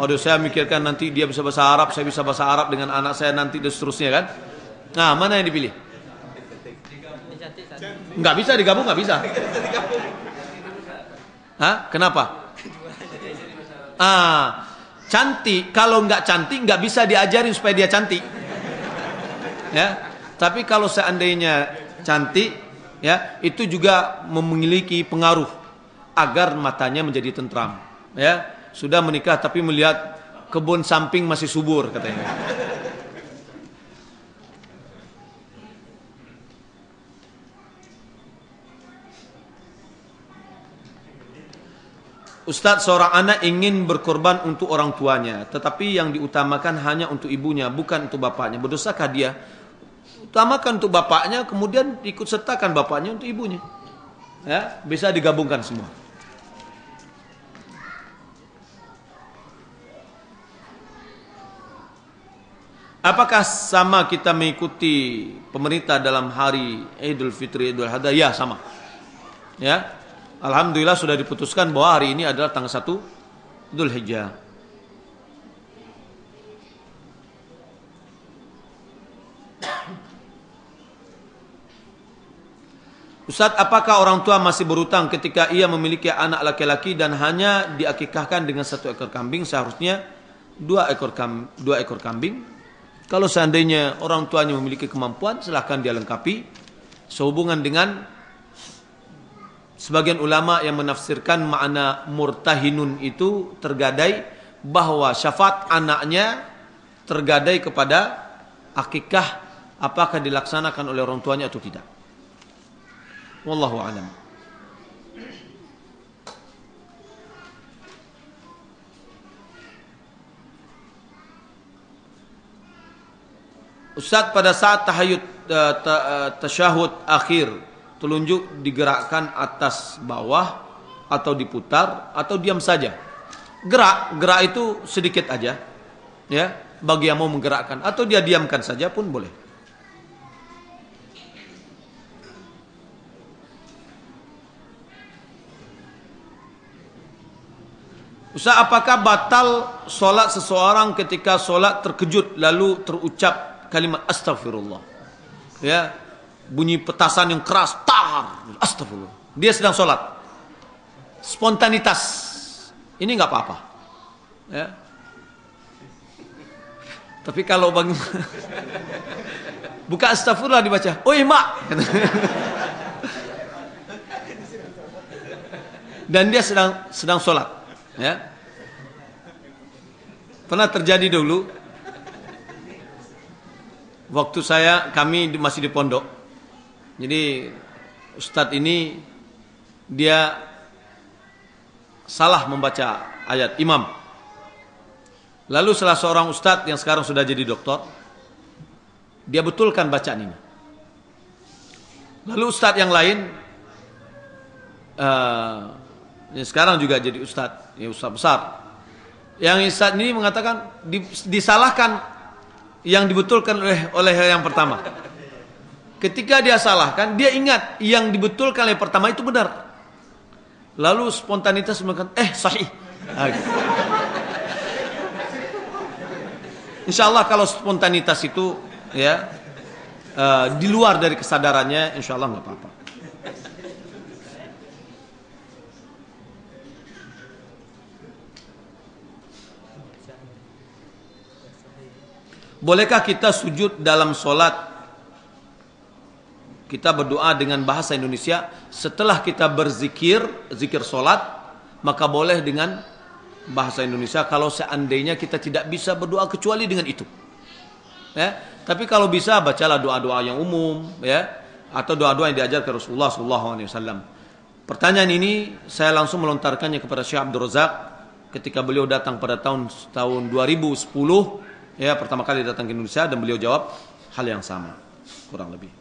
Waduh saya mikirkan nanti dia bisa bahasa Arab, saya bisa bahasa Arab dengan anak saya nanti dan seterusnya kan. Nah mana yang dipilih? Nggak bisa digabung, nggak bisa. Hah? Kenapa? Ah, cantik. Kalau nggak cantik nggak bisa diajarin supaya dia cantik. Ya. Tapi kalau seandainya cantik, ya itu juga memiliki pengaruh agar matanya menjadi tentram. Ya, sudah menikah tapi melihat kebun samping masih subur katanya. Ustadz seorang anak ingin berkorban untuk orang tuanya, tetapi yang diutamakan hanya untuk ibunya, bukan untuk bapaknya. Berdosakah dia? Utamakan untuk bapaknya, kemudian ikut sertakan bapaknya untuk ibunya. Ya, bisa digabungkan semua. Apakah sama kita mengikuti pemerintah dalam hari Idul Fitri, Idul Adha? Ya, sama. Ya, Alhamdulillah sudah diputuskan bahwa hari ini adalah tanggal 1 Dhul Hijjah. Ustaz, apakah orang tua masih berutang ketika ia memiliki anak laki-laki dan hanya diakikahkan dengan satu ekor kambing seharusnya dua ekor kam, dua ekor kambing? Kalau seandainya orang tuanya memiliki kemampuan, silahkan dia lengkapi sehubungan dengan Sebagian ulama yang menafsirkan makna murtahinun itu tergadai bahwa syafaat anaknya tergadai kepada akikah apakah dilaksanakan oleh orang tuanya atau tidak. Wallahu a'lam. Ustaz pada saat tahayud eh, eh, tasyahud akhir telunjuk digerakkan atas bawah atau diputar atau diam saja. Gerak, gerak itu sedikit aja. Ya, bagi yang mau menggerakkan atau dia diamkan saja pun boleh. Ustaz, apakah batal solat seseorang ketika solat terkejut lalu terucap kalimat astagfirullah? Ya, bunyi petasan yang keras, tar, astagfirullah. Dia sedang sholat. Spontanitas, ini nggak apa-apa. Ya. Tapi kalau bang <laughs> buka astagfirullah dibaca, oi mak. <laughs> Dan dia sedang sedang sholat. Ya. Pernah terjadi dulu waktu saya kami masih di pondok jadi Ustadz ini dia salah membaca ayat imam. Lalu salah seorang ustadz yang sekarang sudah jadi doktor, dia betulkan bacaan ini. Lalu ustadz yang lain, uh, yang sekarang juga jadi ustadz, ya ustadz besar. Yang ustadz ini mengatakan disalahkan yang dibetulkan oleh oleh yang pertama. Ketika dia salahkan, dia ingat yang dibetulkan oleh pertama itu benar. Lalu spontanitas mengatakan, eh sahih. Ah, gitu. Insya Allah kalau spontanitas itu ya uh, di luar dari kesadarannya, insya Allah nggak apa-apa. Bolehkah kita sujud dalam sholat kita berdoa dengan bahasa Indonesia. Setelah kita berzikir, zikir solat, maka boleh dengan bahasa Indonesia. Kalau seandainya kita tidak bisa berdoa kecuali dengan itu. Ya, tapi kalau bisa bacalah doa-doa yang umum, ya, atau doa-doa yang diajar ke Rasulullah wasallam. Pertanyaan ini saya langsung melontarkannya kepada Syekh Abdul Razak ketika beliau datang pada tahun tahun 2010 ya pertama kali datang ke Indonesia dan beliau jawab hal yang sama kurang lebih.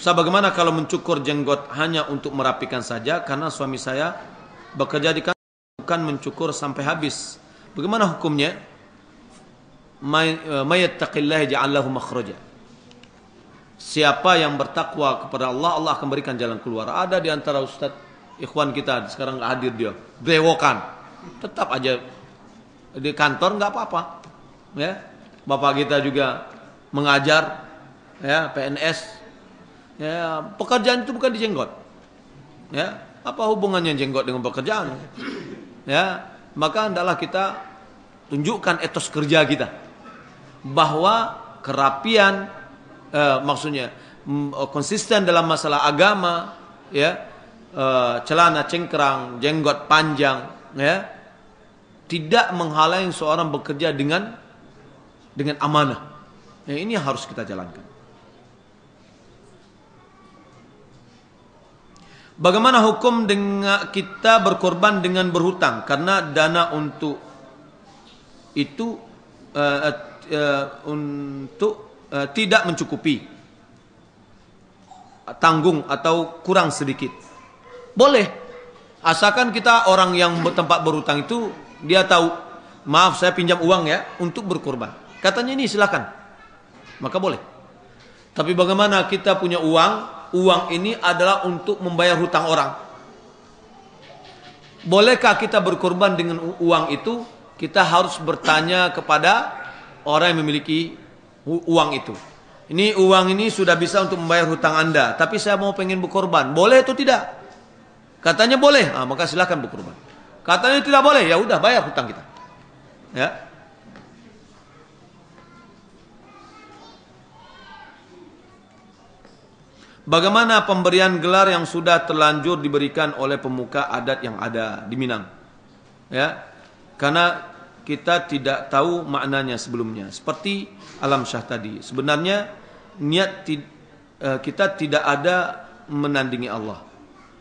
Saya bagaimana kalau mencukur jenggot hanya untuk merapikan saja karena suami saya bekerja di kantor bukan mencukur sampai habis. Bagaimana hukumnya? E, mayyattaqillahi ja'allahu makhraja. Siapa yang bertakwa kepada Allah, Allah akan berikan jalan keluar. Ada di antara ustadz ikhwan kita sekarang nggak hadir dia. Brewokan. Tetap aja di kantor nggak apa-apa. Ya. Bapak kita juga mengajar ya PNS Ya, pekerjaan itu bukan dijenggot. Ya, apa hubungannya jenggot dengan pekerjaan? Ya, maka hendaklah kita tunjukkan etos kerja kita bahwa kerapian eh, maksudnya mm, eh, konsisten dalam masalah agama ya eh, celana cengkerang jenggot panjang ya tidak menghalangi seorang bekerja dengan dengan amanah ya, ini harus kita jalankan Bagaimana hukum dengan kita berkorban dengan berhutang karena dana untuk itu uh, uh, untuk uh, tidak mencukupi tanggung atau kurang sedikit. Boleh. Asalkan kita orang yang tempat berhutang itu dia tahu, maaf saya pinjam uang ya untuk berkorban. Katanya ini silakan. Maka boleh. Tapi bagaimana kita punya uang uang ini adalah untuk membayar hutang orang. Bolehkah kita berkorban dengan uang itu? Kita harus bertanya kepada orang yang memiliki uang itu. Ini uang ini sudah bisa untuk membayar hutang Anda, tapi saya mau pengen berkorban. Boleh atau tidak? Katanya boleh, nah, maka silahkan berkorban. Katanya tidak boleh, ya udah bayar hutang kita. Ya, Bagaimana pemberian gelar yang sudah terlanjur diberikan oleh pemuka adat yang ada di Minang? Ya. Karena kita tidak tahu maknanya sebelumnya. Seperti alam syah tadi. Sebenarnya niat e, kita tidak ada menandingi Allah.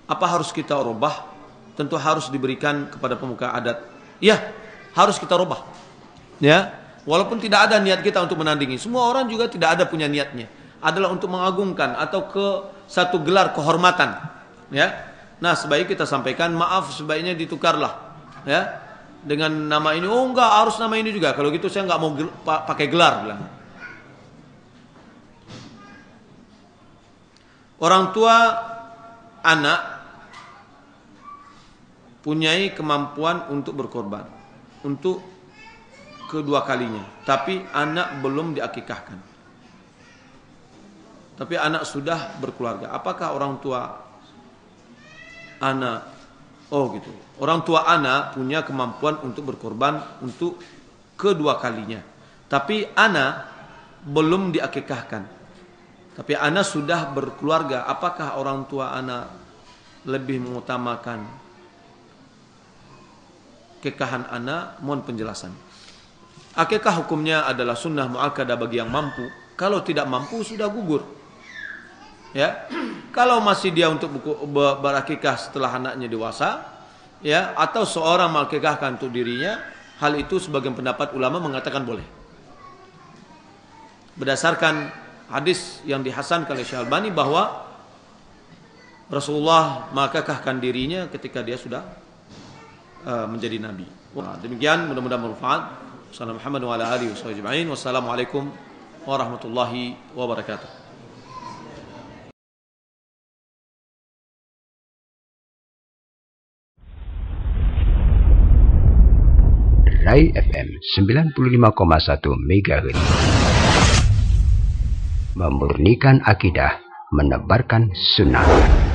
Apa harus kita rubah? Tentu harus diberikan kepada pemuka adat. Ya, harus kita rubah. Ya, walaupun tidak ada niat kita untuk menandingi. Semua orang juga tidak ada punya niatnya adalah untuk mengagungkan atau ke satu gelar kehormatan ya nah sebaik kita sampaikan maaf sebaiknya ditukarlah ya dengan nama ini oh enggak harus nama ini juga kalau gitu saya enggak mau gel pakai gelar bilang orang tua anak punyai kemampuan untuk berkorban untuk kedua kalinya tapi anak belum diakikahkan tapi anak sudah berkeluarga. Apakah orang tua anak oh gitu. Orang tua anak punya kemampuan untuk berkorban untuk kedua kalinya. Tapi anak belum diakikahkan. Tapi anak sudah berkeluarga. Apakah orang tua anak lebih mengutamakan kekahan anak? Mohon penjelasan. Akikah hukumnya adalah sunnah mu'akadah bagi yang mampu. Kalau tidak mampu sudah gugur ya kalau masih dia untuk berakikah setelah anaknya dewasa ya atau seorang malkikahkan untuk dirinya hal itu sebagian pendapat ulama mengatakan boleh berdasarkan hadis yang dihasan oleh Albani bahwa Rasulullah makakahkan dirinya ketika dia sudah uh, menjadi nabi. Nah, demikian mudah-mudahan bermanfaat. Wassalamualaikum warahmatullahi wabarakatuh. Rai FM 95,1 MHz. Memurnikan akidah, menebarkan sunnah.